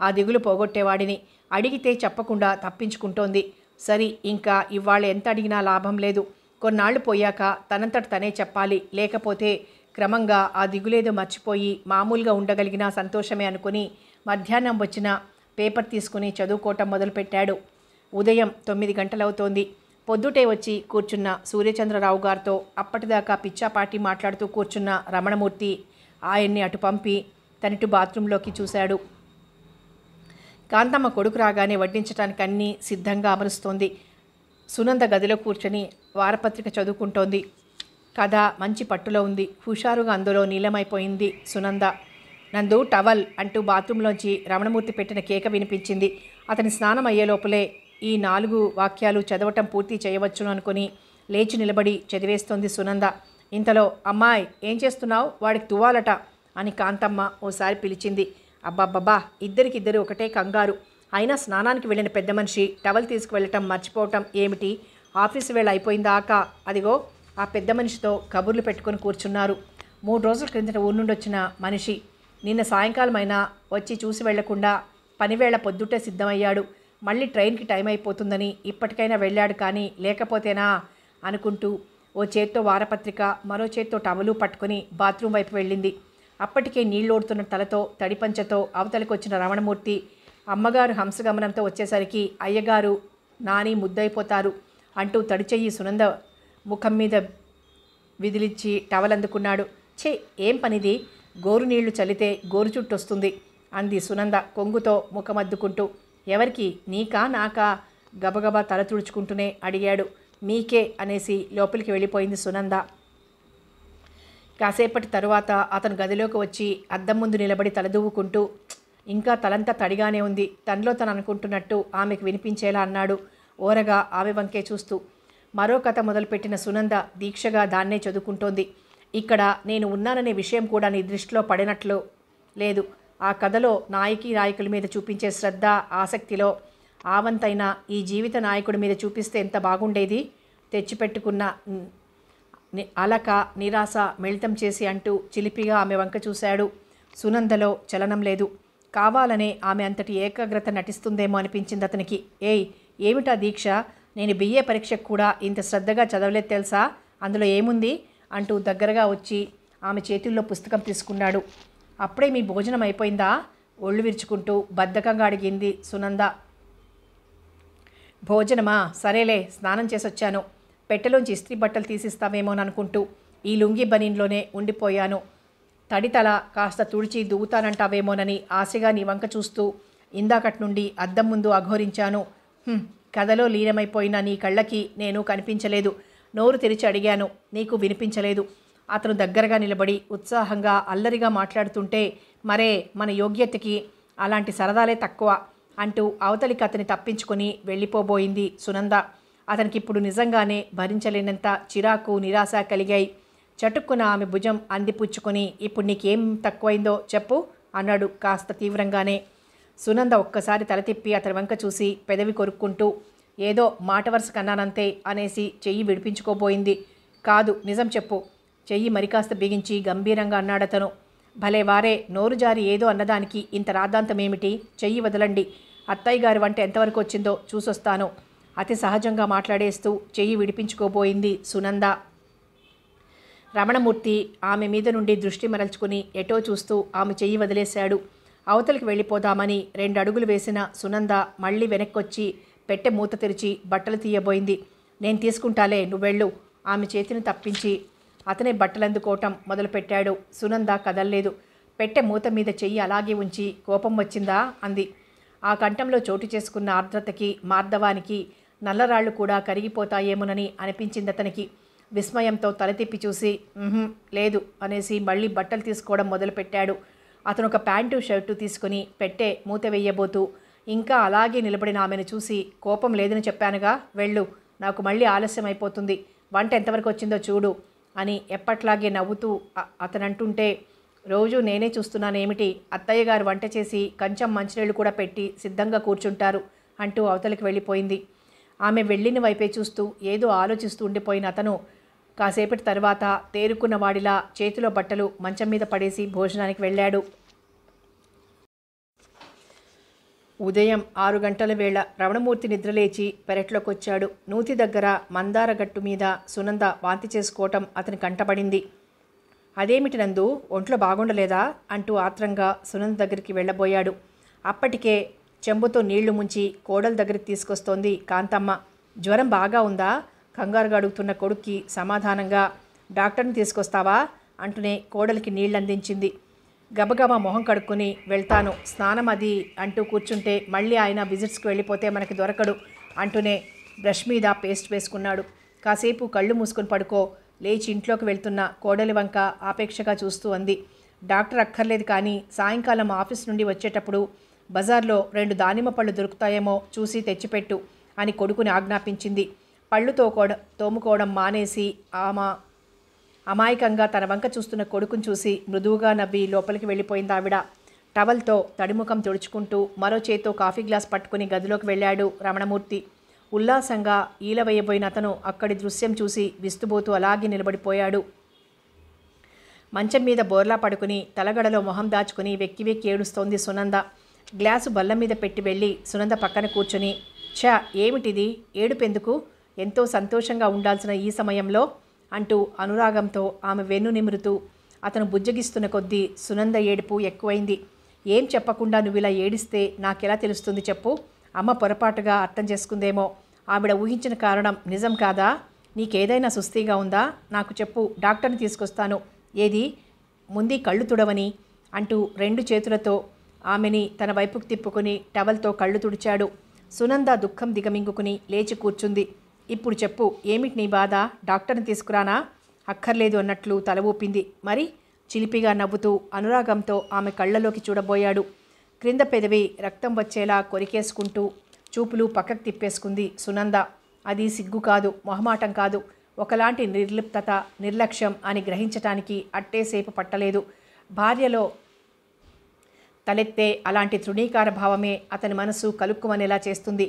ఆ దిగులు పోగొట్టేవాడిని అడిగితే చెప్పకుండా తప్పించుకుంటోంది సరి ఇంకా ఇవాళ ఎంత అడిగినా లాభం లేదు కొన్నాళ్ళు పోయాక తనంతట తనే చెప్పాలి లేకపోతే క్రమంగా ఆ దిగులేదో మర్చిపోయి మామూలుగా ఉండగలిగిన సంతోషమే అనుకుని మధ్యాహ్నం వచ్చిన పేపర్ తీసుకుని చదువుకోవటం మొదలుపెట్టాడు ఉదయం తొమ్మిది గంటలవుతోంది పొద్దుటే వచ్చి కూర్చున్న సూర్యచంద్రరావు గారితో అప్పటిదాకా పిచ్చాపాటి మాట్లాడుతూ కూర్చున్న రమణమూర్తి ఆయన్ని అటు పంపి తనిటు బాత్రూంలోకి చూశాడు కాంతమ్మ కొడుకు రాగానే వడ్డించడానికి అన్నీ సిద్ధంగా అమరుస్తోంది సునంద గదిలో కూర్చొని వారపత్రిక చదువుకుంటోంది కథ మంచి పట్టులో ఉంది హుషారుగా అందులో నీలమైపోయింది సునంద నందు టవల్ అంటూ బాత్రూంలోంచి రమణమూర్తి పెట్టిన కేక వినిపించింది అతని స్నానం అయ్యే లోపలే ఈ నాలుగు వాక్యాలు చదవటం పూర్తి చేయవచ్చును అనుకుని లేచి నిలబడి చదివేస్తోంది సునంద ఇంతలో అమ్మాయి ఏం చేస్తున్నావు వాడికి తువ్వాలట అని కాంతమ్మ ఓసారి పిలిచింది అబ్బాబ్బబ్బా ఇద్దరికిద్దరు ఒకటే కంగారు అయినా స్నానానికి వెళ్ళిన పెద్ద మనిషి టవల్ తీసుకువెళ్ళటం మర్చిపోవటం ఏమిటి ఆఫీస్ వేళ అయిపోయిందాక అదిగో ఆ పెద్ద మనిషితో కబుర్లు పెట్టుకొని కూర్చున్నారు మూడు రోజుల క్రిందట ఊరు నుండి వచ్చిన మనిషి నిన్న సాయంకాలం అయినా వచ్చి చూసి వెళ్లకుండా పనివేళ పొద్దుటే సిద్ధమయ్యాడు మళ్ళీ ట్రైన్కి టైం అయిపోతుందని ఇప్పటికైనా వెళ్ళాడు కానీ లేకపోతేనా అనుకుంటూ ఓ చేత్తో వారపత్రిక మరో చేత్తో టవలు పట్టుకుని బాత్రూం వైపు వెళ్ళింది అప్పటికే నీళ్ళోడుతున్న తలతో తడిపంచతో అవతలకొచ్చిన రమణమూర్తి అమ్మగారు హంసగమనంతో వచ్చేసరికి అయ్యగారు నాని ముద్దైపోతారు అంటూ తడిచెయ్యి సునంద ముఖం మీద విదిలిచ్చి అందుకున్నాడు ఛే ఏం పనిది గోరు నీళ్లు చల్లితే గోరు చుట్టొస్తుంది అంది సునంద కొంగుతో ముఖమద్దుకుంటూ ఎవరికి నీకా నాకా గబగబా తల తుడుచుకుంటూనే అడిగాడు మీకే అనేసి లోపలికి వెళ్ళిపోయింది సునంద కాసేపటి తరువాత అతను గదిలోకి వచ్చి అద్దం ముందు నిలబడి తలదూవుకుంటూ ఇంకా తలంతా తడిగానే ఉంది తనలో తను అనుకుంటున్నట్టు ఆమెకు వినిపించేలా అన్నాడు ఓరగా ఆమె వంకే చూస్తూ మరో కథ మొదలుపెట్టిన సునంద దీక్షగా దాన్నే చదువుకుంటోంది ఇక్కడ నేను ఉన్నాననే విషయం కూడా నీ దృష్టిలో పడినట్లు లేదు ఆ కథలో నాయకీ నాయకుల మీద చూపించే శ్రద్ధ ఆసక్తిలో ఆవంతైనా ఈ జీవిత నాయకుడి మీద చూపిస్తే ఎంత బాగుండేది తెచ్చిపెట్టుకున్న అలక నిరాశ మిళితం చేసి అంటూ చిలిపిగా ఆమె వంక చూశాడు సునందలో చలనం లేదు కావాలనే ఆమె అంతటి ఏకాగ్రత నటిస్తుందేమో అనిపించింది అతనికి ఏయ్ ఏమిటా దీక్ష నేను బిఏ పరీక్షకు కూడా ఇంత శ్రద్ధగా చదవలేదు తెలుసా అందులో ఏముంది అంటూ దగ్గరగా వచ్చి ఆమె చేతుల్లో పుస్తకం తీసుకున్నాడు అప్పుడే మీ భోజనం అయిపోయిందా ఒళ్ళు విరుచుకుంటూ బద్ధకంగా అడిగింది సునంద భోజనమా సరేలే స్నానం చేసొచ్చాను పెట్టెలోంచి ఇస్త్రీ బట్టలు తీసిస్తావేమోననుకుంటూ ఈ లుంగి బనీన్లోనే ఉండిపోయాను తడితల కాస్త తుడిచి దువ్వుతానంటావేమోనని ఆశగా నీ వంక చూస్తూ ఇందాకటి నుండి అద్దం ముందు అఘోరించాను కథలో లీనమైపోయిన నీ కళ్ళకి నేను కనిపించలేదు నోరు తెరిచి అడిగాను నీకు వినిపించలేదు అతను దగ్గరగా నిలబడి ఉత్సాహంగా అల్లరిగా మాట్లాడుతుంటే మరే మన యోగ్యతకి అలాంటి సరదాలే తక్కువ అంటూ అవతలికి అతని తప్పించుకొని వెళ్ళిపోబోయింది సునంద అతనికిప్పుడు నిజంగానే భరించలేనంత చిరాకు నిరాశ కలిగాయి చటుక్కున ఆమె భుజం అందిపుచ్చుకొని ఇప్పుడు నీకేం తక్కువైందో చెప్పు అన్నాడు కాస్త తీవ్రంగానే సునంద ఒక్కసారి తల తిప్పి అతని వంక చూసి పెదవి కొరుక్కుంటూ ఏదో మాట వరుస కన్నానంతే అనేసి చెయ్యి విడిపించుకోబోయింది కాదు నిజం చెప్పు చెయ్యి మరికాస్త బిగించి గంభీరంగా అన్నాడతను భలే వారే నోరు జారి ఏదో అన్నదానికి ఇంత రాద్ధాంతమేమిటి చెయ్యి వదలండి అత్తయ్య గారి వంట ఎంతవరకు వచ్చిందో చూసొస్తాను అతి సహజంగా మాట్లాడేస్తూ చెయ్యి విడిపించుకోబోయింది సునంద రమణమూర్తి ఆమె మీద నుండి దృష్టి మరల్చుకుని ఎటో చూస్తూ ఆమె చెయ్యి వదిలేశాడు అవతలికి వెళ్ళిపోదామని రెండు అడుగులు వేసిన సునంద మళ్ళీ వెనక్కొచ్చి పెట్టె మూత తెరిచి బట్టలు తీయబోయింది నేను తీసుకుంటాలే నువ్వెళ్ళు ఆమె చేతిని తప్పించి అతనే బట్టలు అందుకోవటం మొదలుపెట్టాడు సునంద కదల్లేదు పెట్టె మూత మీద చెయ్యి అలాగే ఉంచి కోపం వచ్చిందా అంది ఆ కంఠంలో చోటు చేసుకున్న ఆర్ద్రతకి మార్ధవానికి నల్లరాళ్ళు కూడా కరిగిపోతాయేమోనని అనిపించింది అతనికి విస్మయంతో తలతిప్పి చూసి లేదు అనేసి మళ్ళీ బట్టలు తీసుకోవడం మొదలుపెట్టాడు అతను ఒక ప్యాంటు షర్టు తీసుకుని పెట్టే మూత వేయబోతూ ఇంకా అలాగే నిలబడిన ఆమెను చూసి కోపం లేదని చెప్పానుగా వెళ్ళు నాకు మళ్ళీ ఆలస్యం అయిపోతుంది వంట ఎంతవరకు వచ్చిందో చూడు అని ఎప్పట్లాగే నవ్వుతూ అతనంటుంటే రోజు నేనే చూస్తున్నాను ఏమిటి అత్తయ్య గారు వంట చేసి కంచం మంచినీళ్ళు కూడా పెట్టి సిద్ధంగా కూర్చుంటారు అంటూ అవతలికి వెళ్ళిపోయింది ఆమె వెళ్ళిన వైపే చూస్తూ ఏదో ఆలోచిస్తూ ఉండిపోయిన అతను కాసేపటి తర్వాత తేరుకున్న వాడిలా చేతిలో బట్టలు మంచం మీద పడేసి భోజనానికి వెళ్ళాడు ఉదయం ఆరు గంటల వేళ రమణమూర్తి నిద్రలేచి పెరట్లోకొచ్చాడు నూతి దగ్గర మందారగట్టు మీద సునంద వాంతి చేసుకోవటం అతని కంటపడింది అదేమిటి నందు ఒంట్లో బాగుండలేదా అంటూ ఆత్రంగా సునంద దగ్గరికి వెళ్ళబోయాడు అప్పటికే చెంబుతో నీళ్లు ముంచి కోడల దగ్గరికి తీసుకొస్తోంది కాంతమ్మ జ్వరం బాగా ఉందా కంగారుగా అడుగుతున్న కొడుక్కి సమాధానంగా డాక్టర్ని తీసుకొస్తావా అంటూనే కోడలికి నీళ్ళందించింది గబగబా మొహం కడుక్కుని వెళ్తాను స్నానం అది అంటూ కూర్చుంటే మళ్ళీ ఆయన విజిట్స్కి వెళ్ళిపోతే మనకి దొరకడు అంటూనే బ్రష్ మీద పేస్ట్ వేసుకున్నాడు కాసేపు కళ్ళు మూసుకుని పడుకో లేచి ఇంట్లోకి వెళ్తున్న కోడలి వంక ఆపేక్షగా చూస్తూ అంది డాక్టర్ అక్కర్లేదు కానీ సాయంకాలం ఆఫీస్ నుండి వచ్చేటప్పుడు బజార్లో రెండు దానిమ్మ పళ్ళు దొరుకుతాయేమో చూసి తెచ్చిపెట్టు అని కొడుకుని ఆజ్ఞాపించింది పళ్ళు తోకోవడం తోముకోవడం మానేసి ఆమె అమాయకంగా తన వంక చూస్తున్న కొడుకును చూసి మృదువుగా నవ్వి లోపలికి వెళ్ళిపోయింది ఆవిడ టవల్తో తడిముఖం తుడుచుకుంటూ మరో చేత్తో కాఫీ గ్లాస్ పట్టుకుని గదిలోకి వెళ్ళాడు రమణమూర్తి ఉల్లాసంగా ఈలవేయబోయిన అతను అక్కడి దృశ్యం చూసి విస్తుబోతూ అలాగే నిలబడిపోయాడు మంచం మీద బోర్లా పడుకుని తలగడలో మొహం దాచుకుని వెక్కి వెక్కి ఏడుస్తోంది సునంద గ్లాసు బల్ల మీద పెట్టి వెళ్ళి సునంద పక్కన కూర్చుని ఛ ఏమిటిది ఏడుపెందుకు ఎంతో సంతోషంగా ఉండాల్సిన ఈ సమయంలో అంటూ అనురాగంతో ఆమె వెన్ను నిమురుతూ అతను బుజ్జగిస్తున్న కొద్దీ సునంద ఏడుపు ఎక్కువైంది ఏం చెప్పకుండా నువ్వు ఇలా ఏడిస్తే నాకెలా తెలుస్తుంది చెప్పు అమ్మ పొరపాటుగా అర్థం చేసుకుందేమో ఆవిడ ఊహించిన కారణం నిజం కాదా నీకేదైనా సుస్థిగా ఉందా నాకు చెప్పు డాక్టర్ని తీసుకొస్తాను ఏది ముందు కళ్ళు తుడవని అంటూ రెండు చేతులతో ఆమెని తన వైపుకు తిప్పుకుని టవల్తో కళ్ళు తుడిచాడు సునంద దుఃఖం దిగమింగుకుని లేచి కూర్చుంది ఇప్పుడు చెప్పు ఏమిటి నీ బాధ డాక్టర్ని తీసుకురానా అక్కర్లేదు అన్నట్లు తల ఊపింది మరి చిలిపిగా నవ్వుతూ అనురాగంతో ఆమె కళ్ళలోకి చూడబోయాడు క్రింద పెదవి రక్తం వచ్చేలా కొరికేసుకుంటూ చూపులు పక్కకు తిప్పేసుకుంది సునంద అది సిగ్గు కాదు మొహమాటం కాదు ఒకలాంటి నిర్లిప్తత నిర్లక్ష్యం అని గ్రహించటానికి అట్టేసేపు పట్టలేదు భార్యలో తలెత్తే అలాంటి తృణీకార భావమే అతని మనసు కలుక్కుమనేలా చేస్తుంది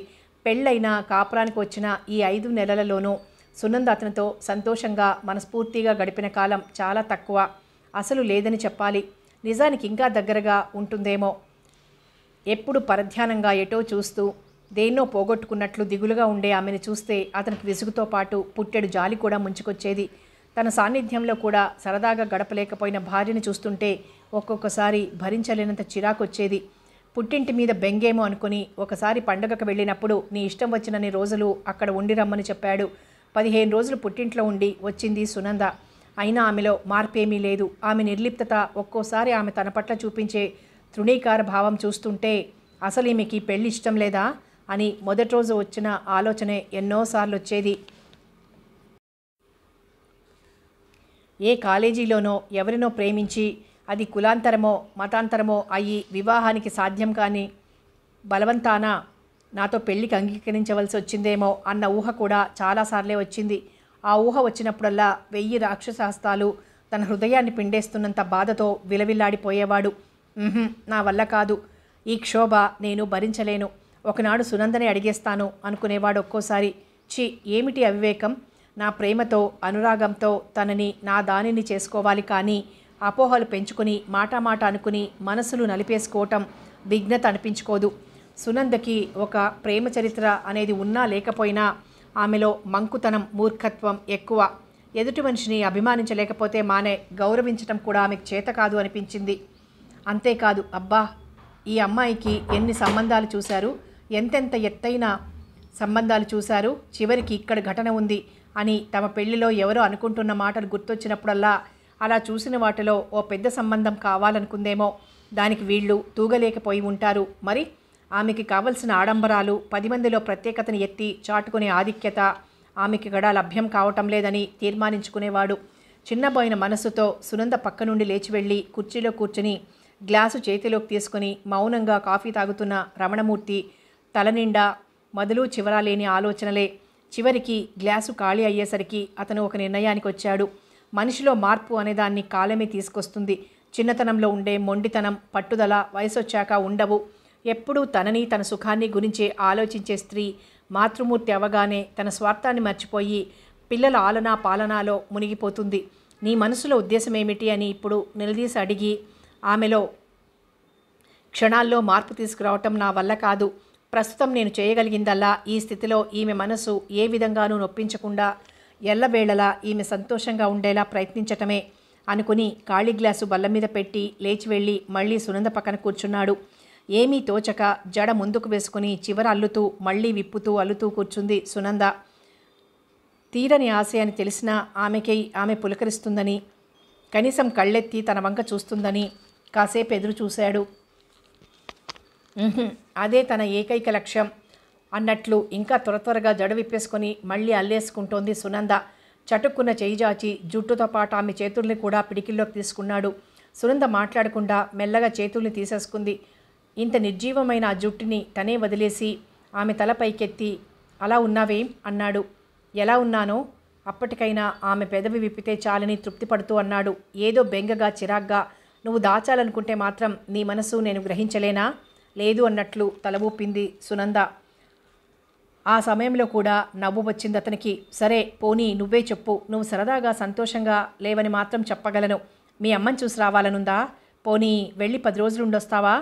పెళ్ళైనా కాపురానికి వచ్చిన ఈ ఐదు నెలలలోనూ సునంద అతనితో సంతోషంగా మనస్ఫూర్తిగా గడిపిన కాలం చాలా తక్కువ అసలు లేదని చెప్పాలి నిజానికి ఇంకా దగ్గరగా ఉంటుందేమో ఎప్పుడు పరధ్యానంగా ఎటో చూస్తూ దేన్నో పోగొట్టుకున్నట్లు దిగులుగా ఉండే ఆమెను చూస్తే అతనికి విసుగుతో పాటు పుట్టెడు జాలి కూడా ముంచుకొచ్చేది తన సాన్నిధ్యంలో కూడా సరదాగా గడపలేకపోయిన భార్యను చూస్తుంటే ఒక్కొక్కసారి భరించలేనంత చిరాకొచ్చేది పుట్టింటి మీద బెంగేమో అనుకుని ఒకసారి పండగకు వెళ్ళినప్పుడు నీ ఇష్టం వచ్చినన్ని రోజులు అక్కడ ఉండి రమ్మని చెప్పాడు పదిహేను రోజులు పుట్టింట్లో ఉండి వచ్చింది సునంద అయినా ఆమెలో మార్పేమీ లేదు ఆమె నిర్లిప్తత ఒక్కోసారి ఆమె తన పట్ల చూపించే తృణీకార భావం చూస్తుంటే అసలు ఈమెకి పెళ్ళి ఇష్టం లేదా అని మొదటి రోజు వచ్చిన ఆలోచనే ఎన్నోసార్లు వచ్చేది ఏ కాలేజీలోనో ఎవరినో ప్రేమించి అది కులాంతరమో మతాంతరమో అయ్యి వివాహానికి సాధ్యం కాని బలవంతాన నాతో పెళ్లికి అంగీకరించవలసి వచ్చిందేమో అన్న ఊహ కూడా చాలాసార్లే వచ్చింది ఆ ఊహ వచ్చినప్పుడల్లా వెయ్యి రాక్షసహస్తాలు తన హృదయాన్ని పిండేస్తున్నంత బాధతో విలవిల్లాడిపోయేవాడు నా వల్ల కాదు ఈ క్షోభ నేను భరించలేను ఒకనాడు సునందని అడిగేస్తాను అనుకునేవాడు ఒక్కోసారి చి ఏమిటి అవివేకం నా ప్రేమతో అనురాగంతో తనని నా దానిని చేసుకోవాలి కానీ అపోహలు పెంచుకుని మాటామాట అనుకుని మనసులు నలిపేసుకోవటం విఘ్నత అనిపించుకోదు సునందకి ఒక ప్రేమ చరిత్ర అనేది ఉన్నా లేకపోయినా ఆమెలో మంకుతనం మూర్ఖత్వం ఎక్కువ ఎదుటి మనిషిని అభిమానించలేకపోతే మానే గౌరవించటం కూడా ఆమెకు చేత కాదు అనిపించింది అంతేకాదు అబ్బా ఈ అమ్మాయికి ఎన్ని సంబంధాలు చూశారు ఎంతెంత ఎత్తైన సంబంధాలు చూశారు చివరికి ఇక్కడ ఘటన ఉంది అని తమ పెళ్లిలో ఎవరో అనుకుంటున్న మాటలు గుర్తొచ్చినప్పుడల్లా అలా చూసిన వాటిలో ఓ పెద్ద సంబంధం కావాలనుకుందేమో దానికి వీళ్ళు తూగలేకపోయి ఉంటారు మరి ఆమెకి కావలసిన ఆడంబరాలు పది మందిలో ప్రత్యేకతను ఎత్తి చాటుకునే ఆధిక్యత ఆమెకి గడా లభ్యం కావటం లేదని తీర్మానించుకునేవాడు చిన్నబోయిన మనస్సుతో సునంద పక్క నుండి లేచి వెళ్ళి కుర్చీలో కూర్చుని గ్లాసు చేతిలోకి తీసుకుని మౌనంగా కాఫీ తాగుతున్న రమణమూర్తి తలనిండా మొదలు చివరా లేని ఆలోచనలే చివరికి గ్లాసు ఖాళీ అయ్యేసరికి అతను ఒక నిర్ణయానికి వచ్చాడు మనిషిలో మార్పు అనేదాన్ని కాలమే తీసుకొస్తుంది చిన్నతనంలో ఉండే మొండితనం పట్టుదల వయసొచ్చాక ఉండవు ఎప్పుడూ తనని తన సుఖాన్ని గురించే ఆలోచించే స్త్రీ మాతృమూర్తి అవగానే తన స్వార్థాన్ని మర్చిపోయి పిల్లల ఆలనా పాలనాలో మునిగిపోతుంది నీ మనసులో ఉద్దేశం ఏమిటి అని ఇప్పుడు నిలదీసి అడిగి ఆమెలో క్షణాల్లో మార్పు తీసుకురావటం నా వల్ల కాదు ప్రస్తుతం నేను చేయగలిగిందల్లా ఈ స్థితిలో ఈమె మనసు ఏ విధంగానూ నొప్పించకుండా ఎల్లవేళలా ఈమె సంతోషంగా ఉండేలా ప్రయత్నించటమే అనుకుని ఖాళీ గ్లాసు బల్ల మీద పెట్టి లేచి వెళ్ళి మళ్ళీ సునంద పక్కన కూర్చున్నాడు ఏమీ తోచక జడ ముందుకు వేసుకుని చివర అల్లుతూ మళ్ళీ విప్పుతూ అల్లుతూ కూర్చుంది సునంద తీరని అని తెలిసినా ఆమెకై ఆమె పులకరిస్తుందని కనీసం కళ్ళెత్తి తన వంక చూస్తుందని కాసేపు ఎదురు చూశాడు అదే తన ఏకైక లక్ష్యం అన్నట్లు ఇంకా త్వర త్వరగా జడ విప్పేసుకొని మళ్ళీ అల్లేసుకుంటోంది సునంద చటుక్కున్న చేయిజాచి జుట్టుతో పాటు ఆమె చేతుల్ని కూడా పిడికిల్లోకి తీసుకున్నాడు సునంద మాట్లాడకుండా మెల్లగా చేతుల్ని తీసేసుకుంది ఇంత నిర్జీవమైన ఆ జుట్టుని తనే వదిలేసి ఆమె తల పైకెత్తి అలా ఉన్నావేం అన్నాడు ఎలా ఉన్నానో అప్పటికైనా ఆమె పెదవి విప్పితే చాలని తృప్తి పడుతూ అన్నాడు ఏదో బెంగగా చిరాగ్గా నువ్వు దాచాలనుకుంటే మాత్రం నీ మనసు నేను గ్రహించలేనా లేదు అన్నట్లు తల ఊపింది సునంద ఆ సమయంలో కూడా నవ్వు వచ్చింది అతనికి సరే పోనీ నువ్వే చెప్పు నువ్వు సరదాగా సంతోషంగా లేవని మాత్రం చెప్పగలను మీ అమ్మని చూసి రావాలనుందా పోనీ వెళ్ళి పది రోజులుండొస్తావా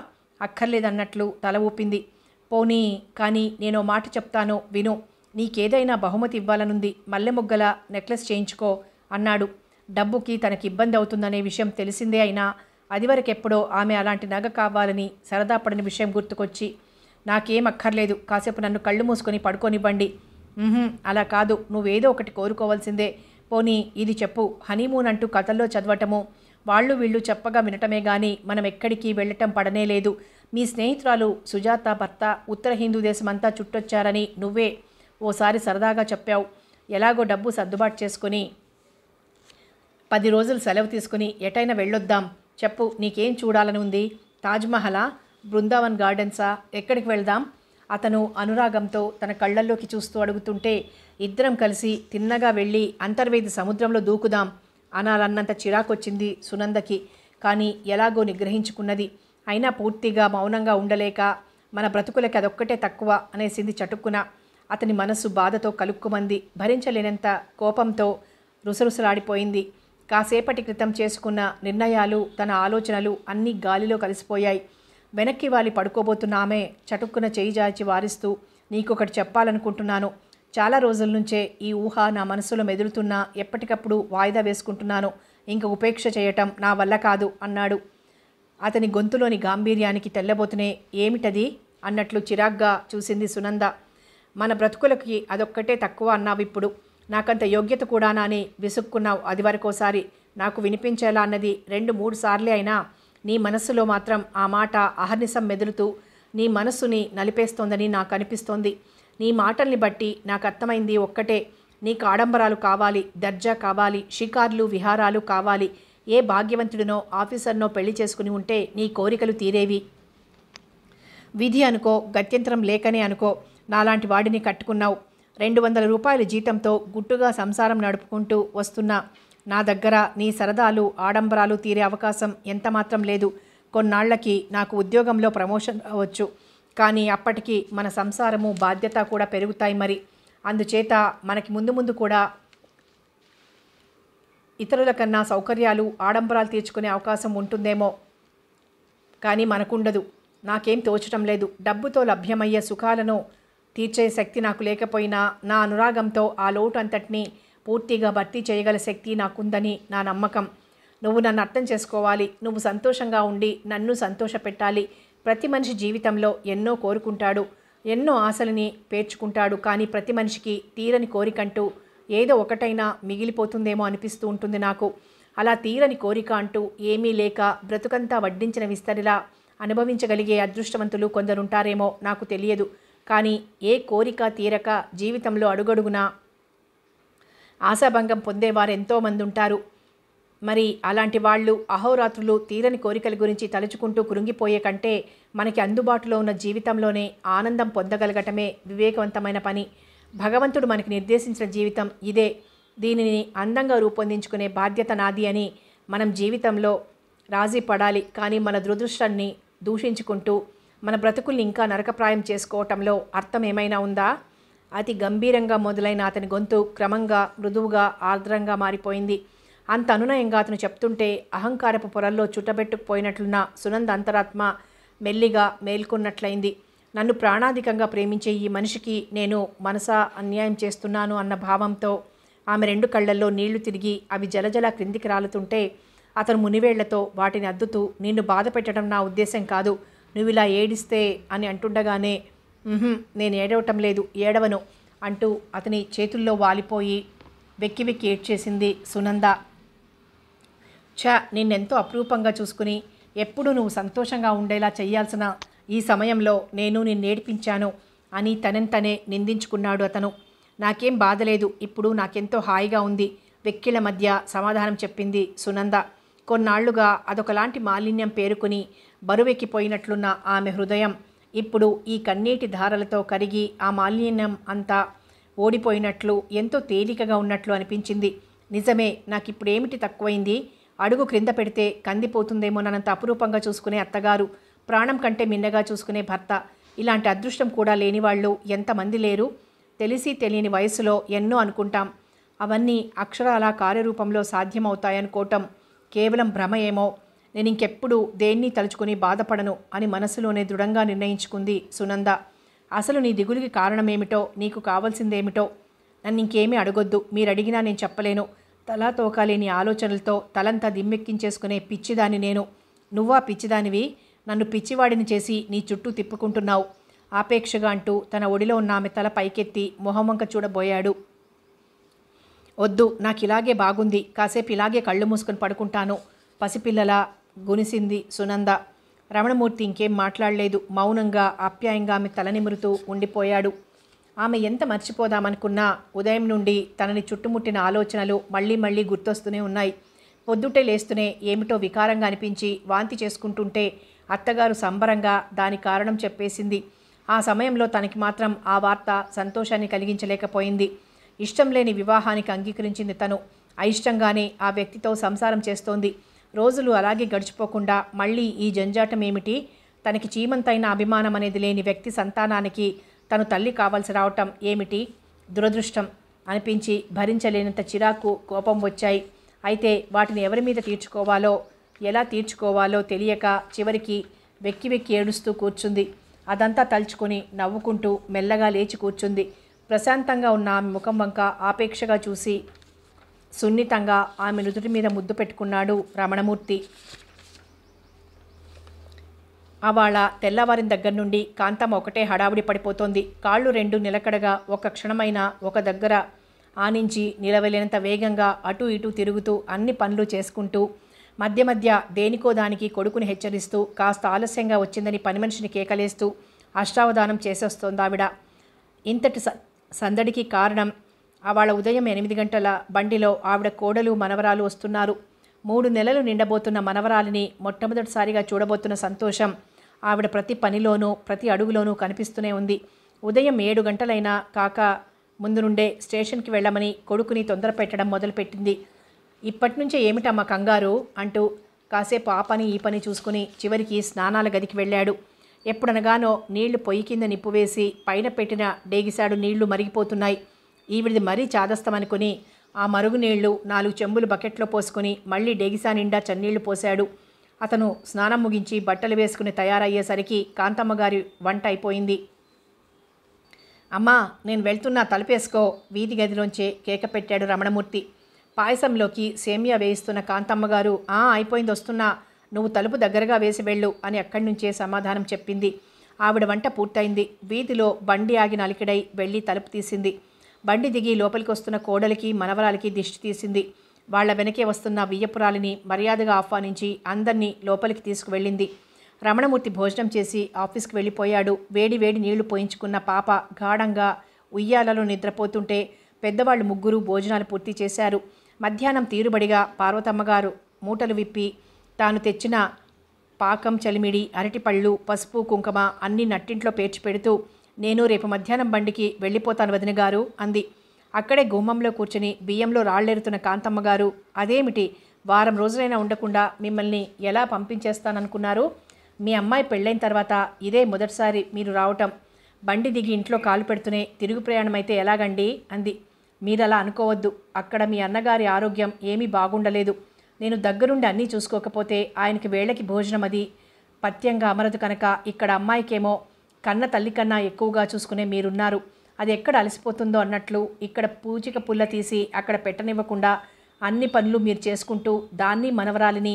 అక్కర్లేదన్నట్లు తల ఊపింది పోనీ కానీ నేను మాట చెప్తాను విను నీకేదైనా బహుమతి ఇవ్వాలనుంది మల్లె ముగ్గల నెక్లెస్ చేయించుకో అన్నాడు డబ్బుకి తనకి ఇబ్బంది అవుతుందనే విషయం తెలిసిందే అయినా అదివరకెప్పుడో ఆమె అలాంటి నగ కావాలని సరదా విషయం గుర్తుకొచ్చి నాకేం అక్కర్లేదు కాసేపు నన్ను కళ్ళు మూసుకొని పడుకోనివ్వండి అలా కాదు నువ్వేదో ఒకటి కోరుకోవాల్సిందే పోనీ ఇది చెప్పు హనీమూన్ అంటూ కథల్లో చదవటము వాళ్ళు వీళ్ళు చెప్పగా వినటమే కానీ మనం ఎక్కడికి వెళ్ళటం పడనే లేదు మీ స్నేహితురాలు సుజాత భర్త ఉత్తర హిందూ దేశమంతా చుట్టొచ్చారని నువ్వే ఓసారి సరదాగా చెప్పావు ఎలాగో డబ్బు సర్దుబాటు చేసుకుని పది రోజులు సెలవు తీసుకుని ఎటైనా వెళ్ళొద్దాం చెప్పు నీకేం చూడాలని ఉంది తాజ్మహలా బృందావన్ గార్డెన్సా ఎక్కడికి వెళ్దాం అతను అనురాగంతో తన కళ్ళల్లోకి చూస్తూ అడుగుతుంటే ఇద్దరం కలిసి తిన్నగా వెళ్ళి అంతర్వేది సముద్రంలో దూకుదాం అనాలన్నంత చిరాకొచ్చింది సునందకి కానీ ఎలాగో నిగ్రహించుకున్నది అయినా పూర్తిగా మౌనంగా ఉండలేక మన బ్రతుకులకి అదొక్కటే తక్కువ అనేసింది చటుక్కున అతని మనస్సు బాధతో కలుక్కుమంది భరించలేనంత కోపంతో రుసరుసలాడిపోయింది కాసేపటి క్రితం చేసుకున్న నిర్ణయాలు తన ఆలోచనలు అన్నీ గాలిలో కలిసిపోయాయి వెనక్కి వాలి పడుకోబోతున్నామే చటుక్కున చేయి జాచి వారిస్తూ నీకొకటి చెప్పాలనుకుంటున్నాను చాలా రోజుల నుంచే ఈ ఊహ నా మనసులో మెదులుతున్నా ఎప్పటికప్పుడు వాయిదా వేసుకుంటున్నాను ఇంక ఉపేక్ష చేయటం నా వల్ల కాదు అన్నాడు అతని గొంతులోని గాంభీర్యానికి తెల్లబోతునే ఏమిటది అన్నట్లు చిరాగ్గా చూసింది సునంద మన బ్రతుకులకి అదొక్కటే తక్కువ అన్నావు ఇప్పుడు నాకంత యోగ్యత కూడానా అని విసుక్కున్నావు అది వరకోసారి నాకు వినిపించేలా అన్నది రెండు మూడు సార్లే అయినా నీ మనస్సులో మాత్రం ఆ మాట అహర్నిశం మెదులుతూ నీ మనస్సుని నలిపేస్తోందని నాకు అనిపిస్తోంది నీ మాటల్ని బట్టి నాకు అర్థమైంది ఒక్కటే నీకు ఆడంబరాలు కావాలి దర్జా కావాలి షికార్లు విహారాలు కావాలి ఏ భాగ్యవంతుడినో ఆఫీసర్నో పెళ్లి చేసుకుని ఉంటే నీ కోరికలు తీరేవి విధి అనుకో గత్యంతరం లేకనే అనుకో నాలాంటి వాడిని కట్టుకున్నావు రెండు వందల రూపాయల జీతంతో గుట్టుగా సంసారం నడుపుకుంటూ వస్తున్నా నా దగ్గర నీ సరదాలు ఆడంబరాలు తీరే అవకాశం ఎంతమాత్రం లేదు కొన్నాళ్లకి నాకు ఉద్యోగంలో ప్రమోషన్ అవ్వచ్చు కానీ అప్పటికి మన సంసారము బాధ్యత కూడా పెరుగుతాయి మరి అందుచేత మనకి ముందు ముందు కూడా ఇతరుల కన్నా సౌకర్యాలు ఆడంబరాలు తీర్చుకునే అవకాశం ఉంటుందేమో కానీ మనకుండదు నాకేం తోచడం లేదు డబ్బుతో లభ్యమయ్యే సుఖాలను తీర్చే శక్తి నాకు లేకపోయినా నా అనురాగంతో ఆ లోటు అంతటినీ పూర్తిగా భర్తీ చేయగల శక్తి నాకుందని నా నమ్మకం నువ్వు నన్ను అర్థం చేసుకోవాలి నువ్వు సంతోషంగా ఉండి నన్ను సంతోషపెట్టాలి ప్రతి మనిషి జీవితంలో ఎన్నో కోరుకుంటాడు ఎన్నో ఆశలని పేర్చుకుంటాడు కానీ ప్రతి మనిషికి తీరని కోరికంటూ ఏదో ఒకటైనా మిగిలిపోతుందేమో అనిపిస్తూ ఉంటుంది నాకు అలా తీరని కోరిక అంటూ ఏమీ లేక బ్రతుకంతా వడ్డించిన విస్తరిలా అనుభవించగలిగే అదృష్టవంతులు కొందరుంటారేమో నాకు తెలియదు కానీ ఏ కోరిక తీరక జీవితంలో అడుగడుగునా ఆశాభంగం పొందేవారు ఎంతోమంది ఉంటారు మరి అలాంటి వాళ్ళు అహోరాత్రులు తీరని కోరికల గురించి తలుచుకుంటూ కురుంగిపోయే కంటే మనకి అందుబాటులో ఉన్న జీవితంలోనే ఆనందం పొందగలగటమే వివేకవంతమైన పని భగవంతుడు మనకి నిర్దేశించిన జీవితం ఇదే దీనిని అందంగా రూపొందించుకునే బాధ్యత నాది అని మనం జీవితంలో రాజీ పడాలి కానీ మన దురదృష్టాన్ని దూషించుకుంటూ మన బ్రతుకుల్ని ఇంకా నరకప్రాయం చేసుకోవటంలో అర్థం ఏమైనా ఉందా అతి గంభీరంగా మొదలైన అతని గొంతు క్రమంగా మృదువుగా ఆర్ద్రంగా మారిపోయింది అంత అనునయంగా అతను చెప్తుంటే అహంకారపు పొరల్లో చుట్టబెట్టుకుపోయినట్లున్న సునంద అంతరాత్మ మెల్లిగా మేల్కొన్నట్లయింది నన్ను ప్రాణాధికంగా ప్రేమించే ఈ మనిషికి నేను మనసా అన్యాయం చేస్తున్నాను అన్న భావంతో ఆమె రెండు కళ్ళల్లో నీళ్లు తిరిగి అవి జలజల క్రిందికి రాలుతుంటే అతను మునివేళ్లతో వాటిని అద్దుతూ నిన్ను బాధ పెట్టడం నా ఉద్దేశం కాదు నువ్వు ఇలా ఏడిస్తే అని అంటుండగానే నేను ఏడవటం లేదు ఏడవను అంటూ అతని చేతుల్లో వాలిపోయి వెక్కి వెక్కి ఏడ్చేసింది సునంద ఛ నిన్నెంతో అప్రూపంగా చూసుకుని ఎప్పుడు నువ్వు సంతోషంగా ఉండేలా చేయాల్సిన ఈ సమయంలో నేను నిన్నేడిపించాను అని తనంతనే నిందించుకున్నాడు అతను నాకేం బాధలేదు ఇప్పుడు నాకెంతో హాయిగా ఉంది వెక్కిల మధ్య సమాధానం చెప్పింది సునంద కొన్నాళ్లుగా అదొకలాంటి మాలిన్యం పేరుకుని బరువెక్కిపోయినట్లున్న ఆమె హృదయం ఇప్పుడు ఈ కన్నీటి ధారలతో కరిగి ఆ మాలిన్యం అంతా ఓడిపోయినట్లు ఎంతో తేలికగా ఉన్నట్లు అనిపించింది నిజమే నాకిప్పుడు ఏమిటి తక్కువైంది అడుగు క్రింద పెడితే కందిపోతుందేమో అపురూపంగా చూసుకునే అత్తగారు ప్రాణం కంటే మిన్నగా చూసుకునే భర్త ఇలాంటి అదృష్టం కూడా లేని వాళ్ళు ఎంతమంది లేరు తెలిసి తెలియని వయసులో ఎన్నో అనుకుంటాం అవన్నీ అక్షరాల కార్యరూపంలో సాధ్యమవుతాయనుకోవటం కేవలం భ్రమ ఏమో నేను ఇంకెప్పుడు దేన్ని తలుచుకుని బాధపడను అని మనసులోనే దృఢంగా నిర్ణయించుకుంది సునంద అసలు నీ దిగులికి కారణమేమిటో నీకు కావాల్సిందేమిటో నన్ను ఇంకేమీ అడగొద్దు మీరు అడిగినా నేను చెప్పలేను తలా తోకాలేని ఆలోచనలతో తలంతా దిమ్మెక్కించేసుకునే పిచ్చిదాని నేను నువ్వా పిచ్చిదానివి నన్ను పిచ్చివాడిని చేసి నీ చుట్టూ తిప్పుకుంటున్నావు ఆపేక్షగా అంటూ తన ఒడిలో ఉన్న ఆమె తల పైకెత్తి మొహమంక చూడబోయాడు వద్దు నాకు ఇలాగే బాగుంది కాసేపు ఇలాగే కళ్ళు మూసుకొని పడుకుంటాను పసిపిల్లలా గునిసింది సునంద రమణమూర్తి ఇంకేం మాట్లాడలేదు మౌనంగా ఆప్యాయంగా ఆమె తలనిమురుతూ ఉండిపోయాడు ఆమె ఎంత మర్చిపోదామనుకున్నా ఉదయం నుండి తనని చుట్టుముట్టిన ఆలోచనలు మళ్ళీ మళ్ళీ గుర్తొస్తూనే ఉన్నాయి పొద్దుటే లేస్తూనే ఏమిటో వికారంగా అనిపించి వాంతి చేసుకుంటుంటే అత్తగారు సంబరంగా దాని కారణం చెప్పేసింది ఆ సమయంలో తనకి మాత్రం ఆ వార్త సంతోషాన్ని కలిగించలేకపోయింది ఇష్టం లేని వివాహానికి అంగీకరించింది తను అయిష్టంగానే ఆ వ్యక్తితో సంసారం చేస్తోంది రోజులు అలాగే గడిచిపోకుండా మళ్ళీ ఈ జంజాటం ఏమిటి తనకి చీమంతైన అభిమానం అనేది లేని వ్యక్తి సంతానానికి తను తల్లి కావాల్సి రావటం ఏమిటి దురదృష్టం అనిపించి భరించలేనంత చిరాకు కోపం వచ్చాయి అయితే వాటిని ఎవరి మీద తీర్చుకోవాలో ఎలా తీర్చుకోవాలో తెలియక చివరికి వెక్కి వెక్కి ఏడుస్తూ కూర్చుంది అదంతా తలుచుకొని నవ్వుకుంటూ మెల్లగా లేచి కూర్చుంది ప్రశాంతంగా ఉన్న ఆమె ముఖం వంక ఆపేక్షగా చూసి సున్నితంగా ఆమె నుదుటి మీద ముద్దు పెట్టుకున్నాడు రమణమూర్తి అవాళ తెల్లవారిన దగ్గర నుండి కాంతమ్మ ఒకటే హడావిడి పడిపోతోంది కాళ్ళు రెండు నిలకడగా ఒక క్షణమైన ఒక దగ్గర ఆనించి నిలవలేనంత వేగంగా అటు ఇటు తిరుగుతూ అన్ని పనులు చేసుకుంటూ మధ్య మధ్య దేనికో దానికి కొడుకుని హెచ్చరిస్తూ కాస్త ఆలస్యంగా వచ్చిందని పని మనిషిని కేకలేస్తూ అష్టావధానం చేసేస్తోందావిడ ఇంతటి సందడికి కారణం అవాళ ఉదయం ఎనిమిది గంటల బండిలో ఆవిడ కోడలు మనవరాలు వస్తున్నారు మూడు నెలలు నిండబోతున్న మనవరాలిని మొట్టమొదటిసారిగా చూడబోతున్న సంతోషం ఆవిడ ప్రతి పనిలోనూ ప్రతి అడుగులోనూ కనిపిస్తూనే ఉంది ఉదయం ఏడు గంటలైనా కాక ముందు నుండే స్టేషన్కి వెళ్ళమని కొడుకుని తొందర పెట్టడం మొదలుపెట్టింది ఇప్పటి నుంచే ఏమిటమ్మా కంగారు అంటూ కాసేపు ఆ పని ఈ పని చూసుకుని చివరికి స్నానాల గదికి వెళ్ళాడు ఎప్పుడనగానో నీళ్లు పొయ్యి కింద నిప్పు వేసి పైన పెట్టిన డేగిశాడు నీళ్లు మరిగిపోతున్నాయి ఈవిడిది మరీ చాదస్తమనుకుని ఆ మరుగునీళ్లు నాలుగు చెంబులు బకెట్లో పోసుకుని మళ్ళీ డేగిసా నిండా చన్నీళ్లు పోశాడు అతను స్నానం ముగించి బట్టలు వేసుకుని తయారయ్యేసరికి కాంతమ్మగారి వంట అయిపోయింది అమ్మా నేను వెళ్తున్నా తలపేసుకో వీధి గదిలోంచే కేక పెట్టాడు రమణమూర్తి పాయసంలోకి సేమియా వేయిస్తున్న కాంతమ్మ గారు ఆ అయిపోయింది వస్తున్నా నువ్వు తలుపు దగ్గరగా వేసి వెళ్ళు అని అక్కడి నుంచే సమాధానం చెప్పింది ఆవిడ వంట పూర్తయింది వీధిలో బండి ఆగి నలికిడై వెళ్ళి తలుపు తీసింది బండి దిగి లోపలికి వస్తున్న కోడలికి మనవరాలకి దిష్టి తీసింది వాళ్ల వెనకే వస్తున్న వియ్యపురాలిని మర్యాదగా ఆహ్వానించి అందర్నీ లోపలికి తీసుకువెళ్ళింది రమణమూర్తి భోజనం చేసి ఆఫీస్కి వెళ్ళిపోయాడు వేడి వేడి నీళ్లు పోయించుకున్న పాప గాఢంగా ఉయ్యాలలో నిద్రపోతుంటే పెద్దవాళ్ళు ముగ్గురు భోజనాలు పూర్తి చేశారు మధ్యాహ్నం తీరుబడిగా పార్వతమ్మగారు మూటలు విప్పి తాను తెచ్చిన పాకం చలిమిడి అరటిపళ్ళు పసుపు కుంకుమ అన్నీ నట్టింట్లో పేర్చి పెడుతూ నేను రేపు మధ్యాహ్నం బండికి వెళ్ళిపోతాను వదిన గారు అంది అక్కడే గుమ్మంలో కూర్చుని బియ్యంలో రాళ్లేరుతున్న కాంతమ్మ గారు అదేమిటి వారం రోజులైనా ఉండకుండా మిమ్మల్ని ఎలా పంపించేస్తాననుకున్నారు మీ అమ్మాయి పెళ్ళైన తర్వాత ఇదే మొదటిసారి మీరు రావటం బండి దిగి ఇంట్లో కాలు పెడుతూనే తిరుగు ప్రయాణం అయితే ఎలాగండి అంది మీరు అలా అనుకోవద్దు అక్కడ మీ అన్నగారి ఆరోగ్యం ఏమీ బాగుండలేదు నేను దగ్గరుండి అన్నీ చూసుకోకపోతే ఆయనకి వేళకి భోజనం అది పత్యంగా అమరదు కనుక ఇక్కడ అమ్మాయికేమో కన్న తల్లి కన్నా ఎక్కువగా చూసుకునే మీరున్నారు అది ఎక్కడ అలసిపోతుందో అన్నట్లు ఇక్కడ పూచిక పుల్ల తీసి అక్కడ పెట్టనివ్వకుండా అన్ని పనులు మీరు చేసుకుంటూ దాన్ని మనవరాలిని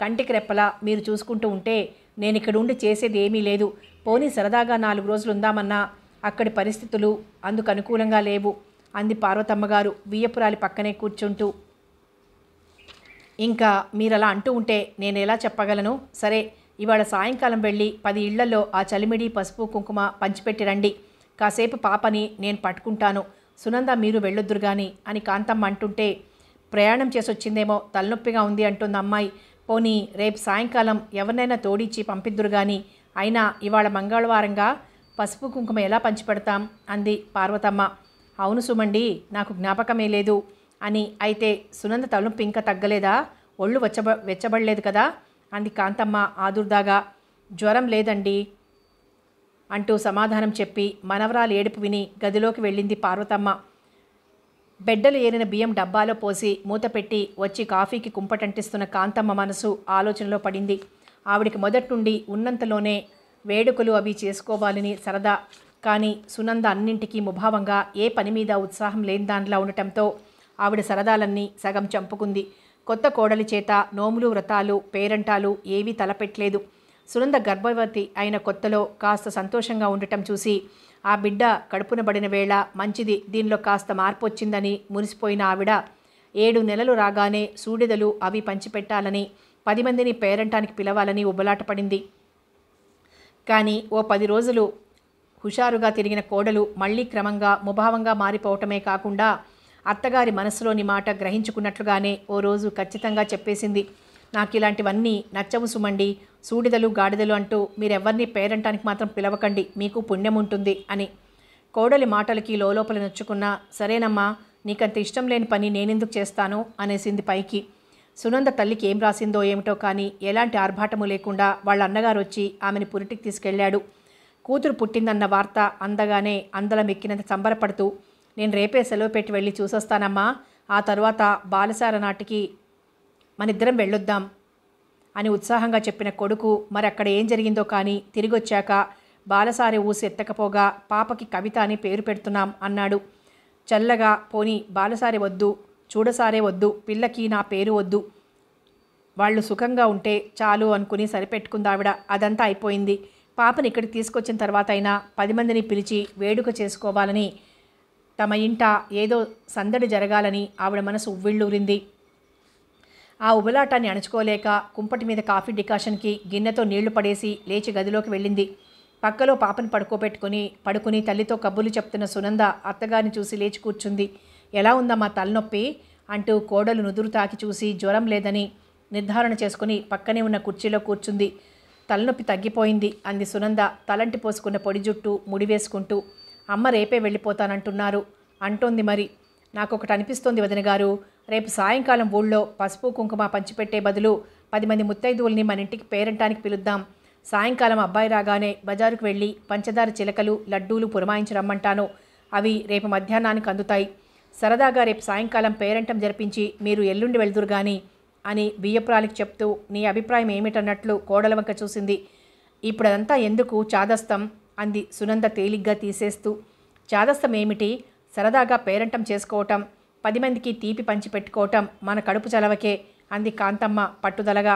కంటికి రెప్పలా మీరు చూసుకుంటూ ఉంటే నేను ఇక్కడ ఉండి చేసేది ఏమీ లేదు పోనీ సరదాగా నాలుగు రోజులు ఉందామన్నా అక్కడి పరిస్థితులు అందుకు అనుకూలంగా లేవు అంది పార్వతమ్మగారు బియ్యపురాలి పక్కనే కూర్చుంటూ ఇంకా మీరలా అంటూ ఉంటే నేను ఎలా చెప్పగలను సరే ఇవాళ సాయంకాలం వెళ్ళి పది ఇళ్లలో ఆ చలిమిడి పసుపు కుంకుమ పంచిపెట్టి రండి కాసేపు పాపని నేను పట్టుకుంటాను సునంద మీరు వెళ్ళొద్దురు గాని అని కాంతమ్మ అంటుంటే ప్రయాణం చేసొచ్చిందేమో తలనొప్పిగా ఉంది అంటుంది అమ్మాయి పోనీ రేపు సాయంకాలం ఎవరినైనా తోడిచ్చి పంపిద్దురు గాని అయినా ఇవాళ మంగళవారంగా పసుపు కుంకుమ ఎలా పంచిపెడతాం అంది పార్వతమ్మ అవును సుమండి నాకు జ్ఞాపకమే లేదు అని అయితే సునంద తలనొప్పి ఇంకా తగ్గలేదా ఒళ్ళు వెచ్చబ వెచ్చబడలేదు కదా అంది కాంతమ్మ ఆదుర్దాగా జ్వరం లేదండి అంటూ సమాధానం చెప్పి మనవరాలు ఏడుపు విని గదిలోకి వెళ్ళింది పార్వతమ్మ బెడ్డలు ఏరిన బియ్యం డబ్బాలో పోసి మూతపెట్టి వచ్చి కాఫీకి కుంపటంటిస్తున్న కాంతమ్మ మనసు ఆలోచనలో పడింది ఆవిడికి మొదటి నుండి ఉన్నంతలోనే వేడుకలు అవి చేసుకోవాలని సరదా కానీ సునంద అన్నింటికీ ముభావంగా ఏ పని మీద ఉత్సాహం లేని దానిలా ఉండటంతో ఆవిడ సరదాలన్నీ సగం చంపుకుంది కొత్త కోడలి చేత నోములు వ్రతాలు పేరంటాలు ఏవీ తలపెట్టలేదు సునంద గర్భవతి అయిన కొత్తలో కాస్త సంతోషంగా ఉండటం చూసి ఆ బిడ్డ కడుపున పడిన వేళ మంచిది దీనిలో కాస్త మార్పు వచ్చిందని మురిసిపోయిన ఆవిడ ఏడు నెలలు రాగానే సూడిదలు అవి పంచిపెట్టాలని పది మందిని పేరంటానికి పిలవాలని ఉబలాటపడింది కానీ ఓ పది రోజులు హుషారుగా తిరిగిన కోడలు మళ్లీ క్రమంగా ముభావంగా మారిపోవటమే కాకుండా అత్తగారి మనసులోని మాట గ్రహించుకున్నట్లుగానే ఓ రోజు ఖచ్చితంగా చెప్పేసింది నాకు ఇలాంటివన్నీ నచ్చవు సుమండి సూడిదలు గాడిదలు అంటూ మీరెవరిని పేరంటానికి మాత్రం పిలవకండి మీకు పుణ్యం ఉంటుంది అని కోడలి మాటలకి లోపల నొచ్చుకున్నా సరేనమ్మా నీకంత ఇష్టం లేని పని నేనెందుకు చేస్తాను అనేసింది పైకి సునంద తల్లికి ఏం రాసిందో ఏమిటో కానీ ఎలాంటి ఆర్భాటము లేకుండా వాళ్ళ అన్నగారు వచ్చి ఆమెని పురిటికి తీసుకెళ్లాడు కూతురు పుట్టిందన్న వార్త అందగానే అందలం ఎక్కినంత సంబరపడుతూ నేను రేపే సెలవు పెట్టి వెళ్ళి చూసొస్తానమ్మా ఆ తర్వాత బాలసార నాటికి మనిద్దరం వెళ్ళొద్దాం అని ఉత్సాహంగా చెప్పిన కొడుకు మరి అక్కడ ఏం జరిగిందో కానీ తిరిగొచ్చాక బాలసారి ఊసి ఎత్తకపోగా పాపకి కవిత అని పేరు పెడుతున్నాం అన్నాడు చల్లగా పోని బాలసారి వద్దు చూడసారే వద్దు పిల్లకి నా పేరు వద్దు వాళ్ళు సుఖంగా ఉంటే చాలు అనుకుని సరిపెట్టుకుందావిడ అదంతా అయిపోయింది పాపని ఇక్కడికి తీసుకొచ్చిన తర్వాత అయినా పది మందిని పిలిచి వేడుక చేసుకోవాలని తమ ఇంట ఏదో సందడి జరగాలని ఆవిడ మనసు ఉవ్విళ్ళూరింది ఆ ఉబలాటాన్ని అణుచుకోలేక కుంపటి మీద కాఫీ డికాషన్కి గిన్నెతో నీళ్లు పడేసి లేచి గదిలోకి వెళ్ళింది పక్కలో పాపను పడుకోబెట్టుకుని పడుకుని తల్లితో కబుర్లు చెప్తున్న సునంద అత్తగారిని చూసి లేచి కూర్చుంది ఎలా ఉందా మా తలనొప్పి అంటూ కోడలు నుదురు తాకి చూసి జ్వరం లేదని నిర్ధారణ చేసుకుని పక్కనే ఉన్న కుర్చీలో కూర్చుంది తలనొప్పి తగ్గిపోయింది అంది సునంద తలంటి పోసుకున్న పొడి జుట్టు ముడివేసుకుంటూ అమ్మ రేపే వెళ్ళిపోతానంటున్నారు అంటోంది మరి నాకు ఒకటి అనిపిస్తోంది వదిన గారు రేపు సాయంకాలం ఊళ్ళో పసుపు కుంకుమ పంచిపెట్టే బదులు పది మంది ముత్తైదువుల్ని మన ఇంటికి పేరంటానికి పిలుద్దాం సాయంకాలం అబ్బాయి రాగానే బజారుకు వెళ్ళి పంచదార చిలకలు లడ్డూలు పురమాయించి రమ్మంటాను అవి రేపు మధ్యాహ్నానికి అందుతాయి సరదాగా రేపు సాయంకాలం పేరంటం జరిపించి మీరు ఎల్లుండి వెళ్దురు గాని అని బియ్యప్రాలికి చెప్తూ నీ అభిప్రాయం ఏమిటన్నట్లు కోడలవంక చూసింది ఇప్పుడదంతా ఎందుకు చాదస్తం అంది సునంద తేలిగ్గా తీసేస్తూ చాదస్తం ఏమిటి సరదాగా పేరంటం చేసుకోవటం పది మందికి తీపి పంచిపెట్టుకోవటం మన కడుపు చలవకే అంది కాంతమ్మ పట్టుదలగా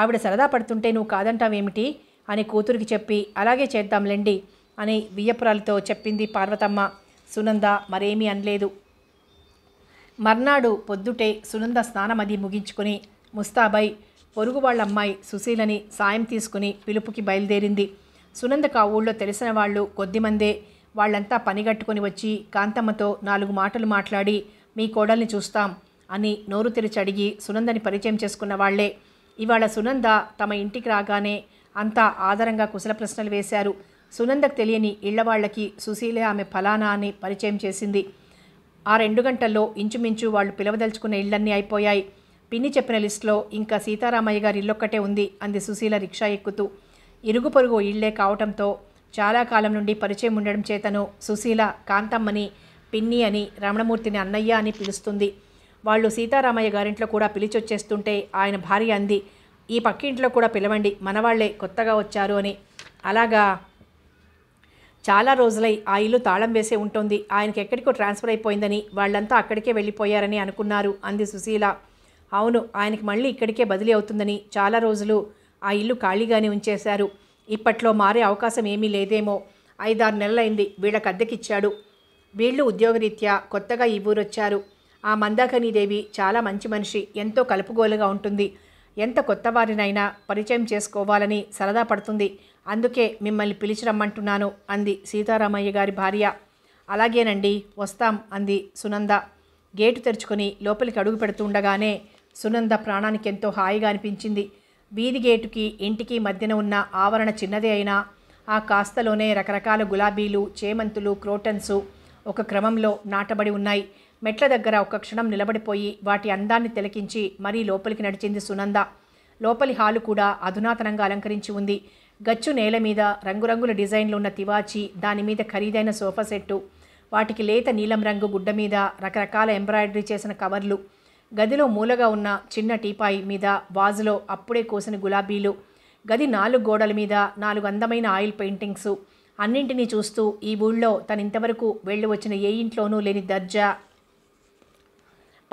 ఆవిడ సరదా పడుతుంటే నువ్వు కాదంటావేమిటి అని కూతురికి చెప్పి అలాగే చేద్దాంలేండి అని వియ్యపురాలతో చెప్పింది పార్వతమ్మ సునంద మరేమీ అనలేదు మర్నాడు పొద్దుటే సునంద స్నానమది ముగించుకుని ముస్తాబై పొరుగు అమ్మాయి సుశీలని సాయం తీసుకుని పిలుపుకి బయలుదేరింది సునందకు ఆ ఊళ్ళో తెలిసిన వాళ్ళు కొద్దిమందే వాళ్ళంతా పనిగట్టుకుని వచ్చి కాంతమ్మతో నాలుగు మాటలు మాట్లాడి మీ కోడల్ని చూస్తాం అని నోరు తెరిచి అడిగి సునందని పరిచయం చేసుకున్న వాళ్లే ఇవాళ సునంద తమ ఇంటికి రాగానే అంతా ఆధారంగా కుశల ప్రశ్నలు వేశారు సునందకు తెలియని ఇళ్లవాళ్లకి సుశీలే ఆమె ఫలానా అని పరిచయం చేసింది ఆ రెండు గంటల్లో ఇంచుమించు వాళ్ళు పిలవదలుచుకున్న ఇళ్లన్నీ అయిపోయాయి పిన్ని చెప్పిన లిస్టులో ఇంకా సీతారామయ్య గారి ఇల్లొక్కటే ఉంది అంది సుశీల రిక్షా ఎక్కుతూ ఇరుగు పొరుగు ఇళ్లే కావటంతో చాలా కాలం నుండి పరిచయం ఉండడం చేతను సుశీల కాంతమ్మని పిన్ని అని రమణమూర్తిని అన్నయ్య అని పిలుస్తుంది వాళ్ళు సీతారామయ్య గారింట్లో కూడా పిలిచొచ్చేస్తుంటే ఆయన భార్య అంది ఈ పక్కింట్లో కూడా పిలవండి మనవాళ్లే కొత్తగా వచ్చారు అని అలాగా చాలా రోజులై ఆ ఇల్లు తాళం వేసే ఉంటుంది ఆయనకి ఎక్కడికో ట్రాన్స్ఫర్ అయిపోయిందని వాళ్ళంతా అక్కడికే వెళ్ళిపోయారని అనుకున్నారు అంది సుశీల అవును ఆయనకి మళ్ళీ ఇక్కడికే బదిలీ అవుతుందని చాలా రోజులు ఆ ఇల్లు ఖాళీగానే ఉంచేశారు ఇప్పట్లో మారే అవకాశం ఏమీ లేదేమో ఐదారు నెలలైంది వీళ్ళకి అద్దెకిచ్చాడు వీళ్ళు ఉద్యోగరీత్యా కొత్తగా ఈ ఊరొచ్చారు ఆ మందాకనీదేవి చాలా మంచి మనిషి ఎంతో కలుపుగోలుగా ఉంటుంది ఎంత కొత్త వారినైనా పరిచయం చేసుకోవాలని సరదా పడుతుంది అందుకే మిమ్మల్ని పిలిచి రమ్మంటున్నాను అంది సీతారామయ్య గారి భార్య అలాగేనండి వస్తాం అంది సునంద గేటు తెరుచుకొని లోపలికి అడుగు పెడుతుండగానే సునంద ప్రాణానికి ఎంతో హాయిగా అనిపించింది వీధి గేటుకి ఇంటికి మధ్యన ఉన్న ఆవరణ చిన్నదే అయినా ఆ కాస్తలోనే రకరకాల గులాబీలు చేమంతులు క్రోటన్సు ఒక క్రమంలో నాటబడి ఉన్నాయి మెట్ల దగ్గర ఒక క్షణం నిలబడిపోయి వాటి అందాన్ని తిలకించి మరీ లోపలికి నడిచింది సునంద లోపలి హాలు కూడా అధునాతనంగా అలంకరించి ఉంది గచ్చు నేల మీద రంగురంగుల డిజైన్లు ఉన్న తివాచి దానిమీద ఖరీదైన సోఫా సెట్టు వాటికి లేత నీలం రంగు గుడ్డ మీద రకరకాల ఎంబ్రాయిడరీ చేసిన కవర్లు గదిలో మూలగా ఉన్న చిన్న టీపాయి మీద వాజులో అప్పుడే కోసిన గులాబీలు గది నాలుగు గోడల మీద నాలుగు అందమైన ఆయిల్ పెయింటింగ్స్ అన్నింటినీ చూస్తూ ఈ ఊళ్ళో తను ఇంతవరకు వెళ్ళి వచ్చిన ఏ ఇంట్లోనూ లేని దర్జా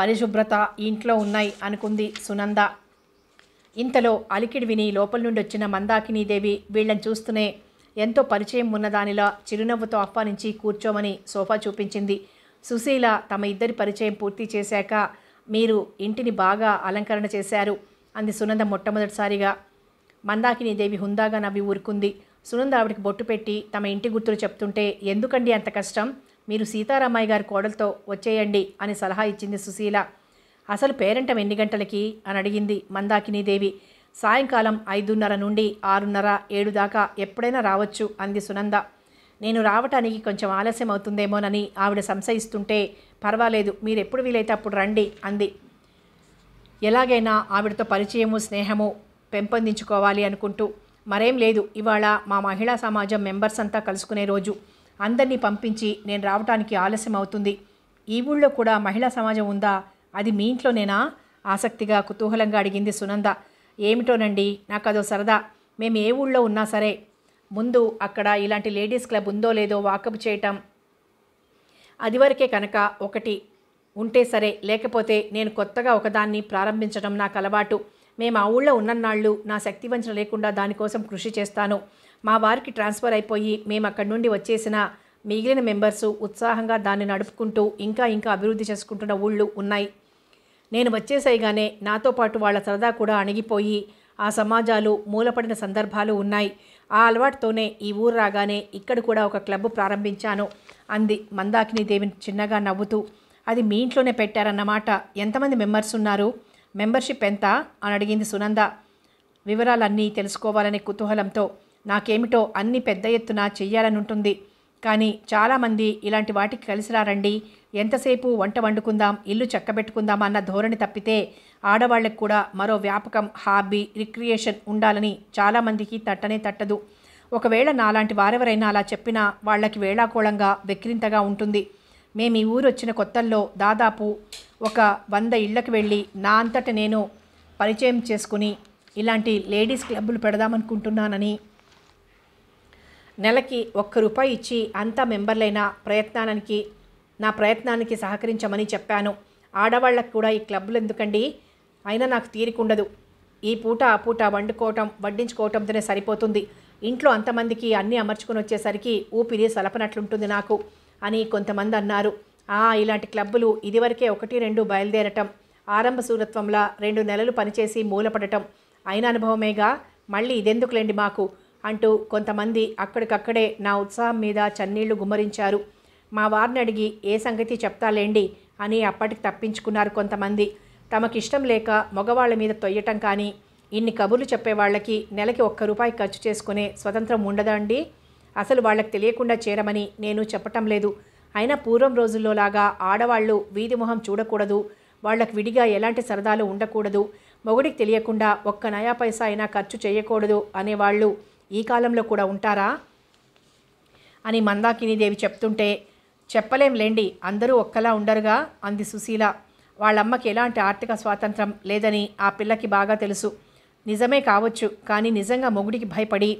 పరిశుభ్రత ఈ ఇంట్లో ఉన్నాయి అనుకుంది సునంద ఇంతలో అలికిడి విని లోపల నుండి వచ్చిన మందాకినీదేవి వీళ్ళని చూస్తూనే ఎంతో పరిచయం ఉన్నదానిలా చిరునవ్వుతో ఆహ్వానించి కూర్చోమని సోఫా చూపించింది సుశీల తమ ఇద్దరి పరిచయం పూర్తి చేశాక మీరు ఇంటిని బాగా అలంకరణ చేశారు అంది సునంద మొట్టమొదటిసారిగా మందాకిని దేవి హుందాగా నవ్వి ఊరుకుంది సునంద ఆవిడికి బొట్టు పెట్టి తమ ఇంటి గుర్తులు చెప్తుంటే ఎందుకండి అంత కష్టం మీరు సీతారామయ్య గారి కోడలతో వచ్చేయండి అని సలహా ఇచ్చింది సుశీల అసలు పేరంటం ఎన్ని గంటలకి అని అడిగింది మందాకిని దేవి సాయంకాలం ఐదున్నర నుండి ఆరున్నర ఏడు దాకా ఎప్పుడైనా రావచ్చు అంది సునంద నేను రావటానికి కొంచెం ఆలస్యం అవుతుందేమోనని ఆవిడ సంశయిస్తుంటే పర్వాలేదు మీరు ఎప్పుడు వీలైతే అప్పుడు రండి అంది ఎలాగైనా ఆవిడతో పరిచయము స్నేహము పెంపొందించుకోవాలి అనుకుంటూ మరేం లేదు ఇవాళ మా మహిళా సమాజం మెంబర్స్ అంతా కలుసుకునే రోజు అందరినీ పంపించి నేను రావటానికి ఆలస్యం అవుతుంది ఈ ఊళ్ళో కూడా మహిళా సమాజం ఉందా అది మీ ఇంట్లోనేనా ఆసక్తిగా కుతూహలంగా అడిగింది సునంద ఏమిటోనండి నాకు అదో సరదా మేము ఏ ఊళ్ళో ఉన్నా సరే ముందు అక్కడ ఇలాంటి లేడీస్ క్లబ్ ఉందో లేదో వాకప్ చేయటం అదివరకే కనుక ఒకటి ఉంటే సరే లేకపోతే నేను కొత్తగా ఒకదాన్ని ప్రారంభించడం నాకు అలవాటు మేము ఆ ఊళ్ళో ఉన్నన్నాళ్ళు నా శక్తి వంచన లేకుండా దానికోసం కృషి చేస్తాను మా వారికి ట్రాన్స్ఫర్ అయిపోయి మేము అక్కడి నుండి వచ్చేసిన మిగిలిన మెంబర్సు ఉత్సాహంగా దాన్ని నడుపుకుంటూ ఇంకా ఇంకా అభివృద్ధి చేసుకుంటున్న ఊళ్ళు ఉన్నాయి నేను వచ్చేసేయగానే నాతో పాటు వాళ్ళ సరదా కూడా అణిగిపోయి ఆ సమాజాలు మూలపడిన సందర్భాలు ఉన్నాయి ఆ అలవాటుతోనే ఈ ఊరు రాగానే ఇక్కడ కూడా ఒక క్లబ్ ప్రారంభించాను అంది మందాకిని దేవిని చిన్నగా నవ్వుతూ అది మీ ఇంట్లోనే పెట్టారన్నమాట ఎంతమంది మెంబర్స్ ఉన్నారు మెంబర్షిప్ ఎంత అని అడిగింది సునంద వివరాలన్నీ తెలుసుకోవాలనే కుతూహలంతో నాకేమిటో అన్ని పెద్ద ఎత్తున చెయ్యాలనుంటుంది కానీ చాలామంది ఇలాంటి వాటికి కలిసి రారండి ఎంతసేపు వంట వండుకుందాం ఇల్లు చక్కబెట్టుకుందాం అన్న ధోరణి తప్పితే ఆడవాళ్ళకు కూడా మరో వ్యాపకం హాబీ రిక్రియేషన్ ఉండాలని చాలామందికి తట్టనే తట్టదు ఒకవేళ నాలాంటి వారెవరైనా అలా చెప్పినా వాళ్ళకి వేళాకోళంగా వెక్రింతగా ఉంటుంది మేము ఈ ఊరు వచ్చిన కొత్తల్లో దాదాపు ఒక వంద ఇళ్లకు వెళ్ళి నా అంతట నేను పరిచయం చేసుకుని ఇలాంటి లేడీస్ క్లబ్బులు పెడదామనుకుంటున్నానని నెలకి ఒక్క రూపాయి ఇచ్చి అంతా మెంబర్లైన ప్రయత్నానికి నా ప్రయత్నానికి సహకరించమని చెప్పాను ఆడవాళ్ళకు కూడా ఈ క్లబ్లు ఎందుకండి అయినా నాకు తీరికుండదు ఈ పూట ఆ పూట వండుకోవటం వడ్డించుకోవటంతోనే సరిపోతుంది ఇంట్లో అంతమందికి అన్నీ అమర్చుకుని వచ్చేసరికి ఊపిరి సలపనట్లుంటుంది నాకు అని కొంతమంది అన్నారు ఆ ఇలాంటి క్లబ్బులు ఇదివరకే ఒకటి రెండు బయలుదేరటం ఆరంభ సూరత్వంలా రెండు నెలలు పనిచేసి మూలపడటం అయిన అనుభవమేగా మళ్ళీ ఇదెందుకులేండి మాకు అంటూ కొంతమంది అక్కడికక్కడే నా ఉత్సాహం మీద చన్నీళ్లు గుమ్మరించారు మా వారిని అడిగి ఏ సంగతి చెప్తాలేండి అని అప్పటికి తప్పించుకున్నారు కొంతమంది తమకిష్టం లేక మగవాళ్ల మీద తొయ్యటం కానీ ఇన్ని కబుర్లు చెప్పేవాళ్ళకి నెలకి ఒక్క రూపాయి ఖర్చు చేసుకునే స్వతంత్రం ఉండదండి అసలు వాళ్ళకి తెలియకుండా చేరమని నేను చెప్పటం లేదు అయినా పూర్వం రోజుల్లోలాగా ఆడవాళ్ళు వీధి మొహం చూడకూడదు వాళ్లకు విడిగా ఎలాంటి సరదాలు ఉండకూడదు మొగుడికి తెలియకుండా ఒక్క నయా పైసా అయినా ఖర్చు చేయకూడదు అనేవాళ్ళు ఈ కాలంలో కూడా ఉంటారా అని మందాకినీదేవి చెప్తుంటే చెప్పలేం లేండి అందరూ ఒక్కలా ఉండరుగా అంది సుశీల వాళ్ళమ్మకి ఎలాంటి ఆర్థిక స్వాతంత్రం లేదని ఆ పిల్లకి బాగా తెలుసు నిజమే కావచ్చు కానీ నిజంగా మొగుడికి భయపడి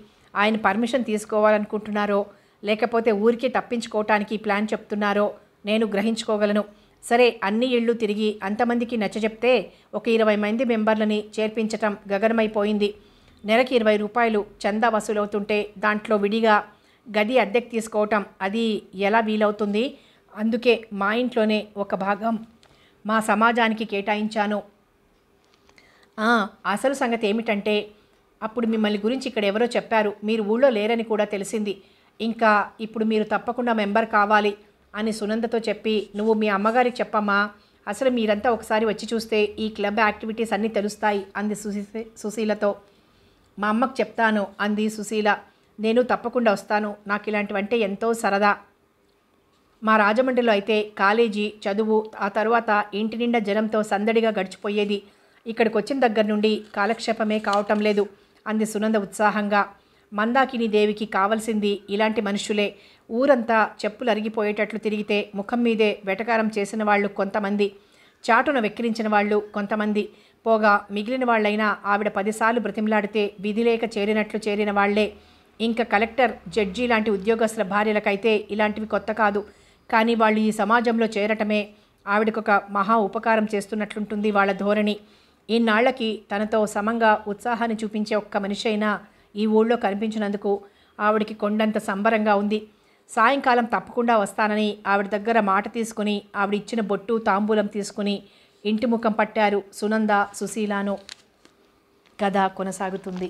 ఆయన పర్మిషన్ తీసుకోవాలనుకుంటున్నారో లేకపోతే ఊరికి తప్పించుకోవటానికి ప్లాన్ చెప్తున్నారో నేను గ్రహించుకోగలను సరే అన్ని ఇళ్ళు తిరిగి అంతమందికి నచ్చజెప్తే ఒక ఇరవై మంది మెంబర్లని చేర్పించటం గగనమైపోయింది నెలకి ఇరవై రూపాయలు చందా వసూలవుతుంటే దాంట్లో విడిగా గది అద్దెకు తీసుకోవటం అది ఎలా వీలవుతుంది అందుకే మా ఇంట్లోనే ఒక భాగం మా సమాజానికి కేటాయించాను అసలు సంగతి ఏమిటంటే అప్పుడు మిమ్మల్ని గురించి ఇక్కడ ఎవరో చెప్పారు మీరు ఊళ్ళో లేరని కూడా తెలిసింది ఇంకా ఇప్పుడు మీరు తప్పకుండా మెంబర్ కావాలి అని సునందతో చెప్పి నువ్వు మీ అమ్మగారికి చెప్పమ్మా అసలు మీరంతా ఒకసారి వచ్చి చూస్తే ఈ క్లబ్ యాక్టివిటీస్ అన్నీ తెలుస్తాయి అంది సుశీ సుశీలతో మా అమ్మకు చెప్తాను అంది సుశీల నేను తప్పకుండా వస్తాను నాకు ఇలాంటివంటే ఎంతో సరదా మా రాజమండ్రిలో అయితే కాలేజీ చదువు ఆ తర్వాత ఇంటి నిండా జనంతో సందడిగా గడిచిపోయేది ఇక్కడికి వచ్చిన దగ్గర నుండి కాలక్షేపమే కావటం లేదు అంది సునంద ఉత్సాహంగా మందాకిని దేవికి కావలసింది ఇలాంటి మనుషులే ఊరంతా చెప్పులు అరిగిపోయేటట్లు తిరిగితే ముఖం మీదే వెటకారం చేసిన వాళ్ళు కొంతమంది చాటున వెక్కిరించిన వాళ్ళు కొంతమంది పోగా మిగిలిన వాళ్ళైనా ఆవిడ పదిసార్లు బ్రతిమలాడితే విధిలేక చేరినట్లు చేరిన వాళ్లే ఇంకా కలెక్టర్ జడ్జి లాంటి ఉద్యోగస్తుల భార్యలకైతే ఇలాంటివి కొత్త కాదు కానీ వాళ్ళు ఈ సమాజంలో చేరటమే ఆవిడకొక మహా ఉపకారం చేస్తున్నట్లుంటుంది వాళ్ళ ధోరణి ఇన్నాళ్లకి తనతో సమంగా ఉత్సాహాన్ని చూపించే ఒక్క మనిషి అయినా ఈ ఊళ్ళో కనిపించినందుకు ఆవిడికి కొండంత సంబరంగా ఉంది సాయంకాలం తప్పకుండా వస్తానని ఆవిడ దగ్గర మాట తీసుకుని ఆవిడ ఇచ్చిన బొట్టు తాంబూలం తీసుకుని ఇంటి ముఖం పట్టారు సునంద సుశీలాను కథ కొనసాగుతుంది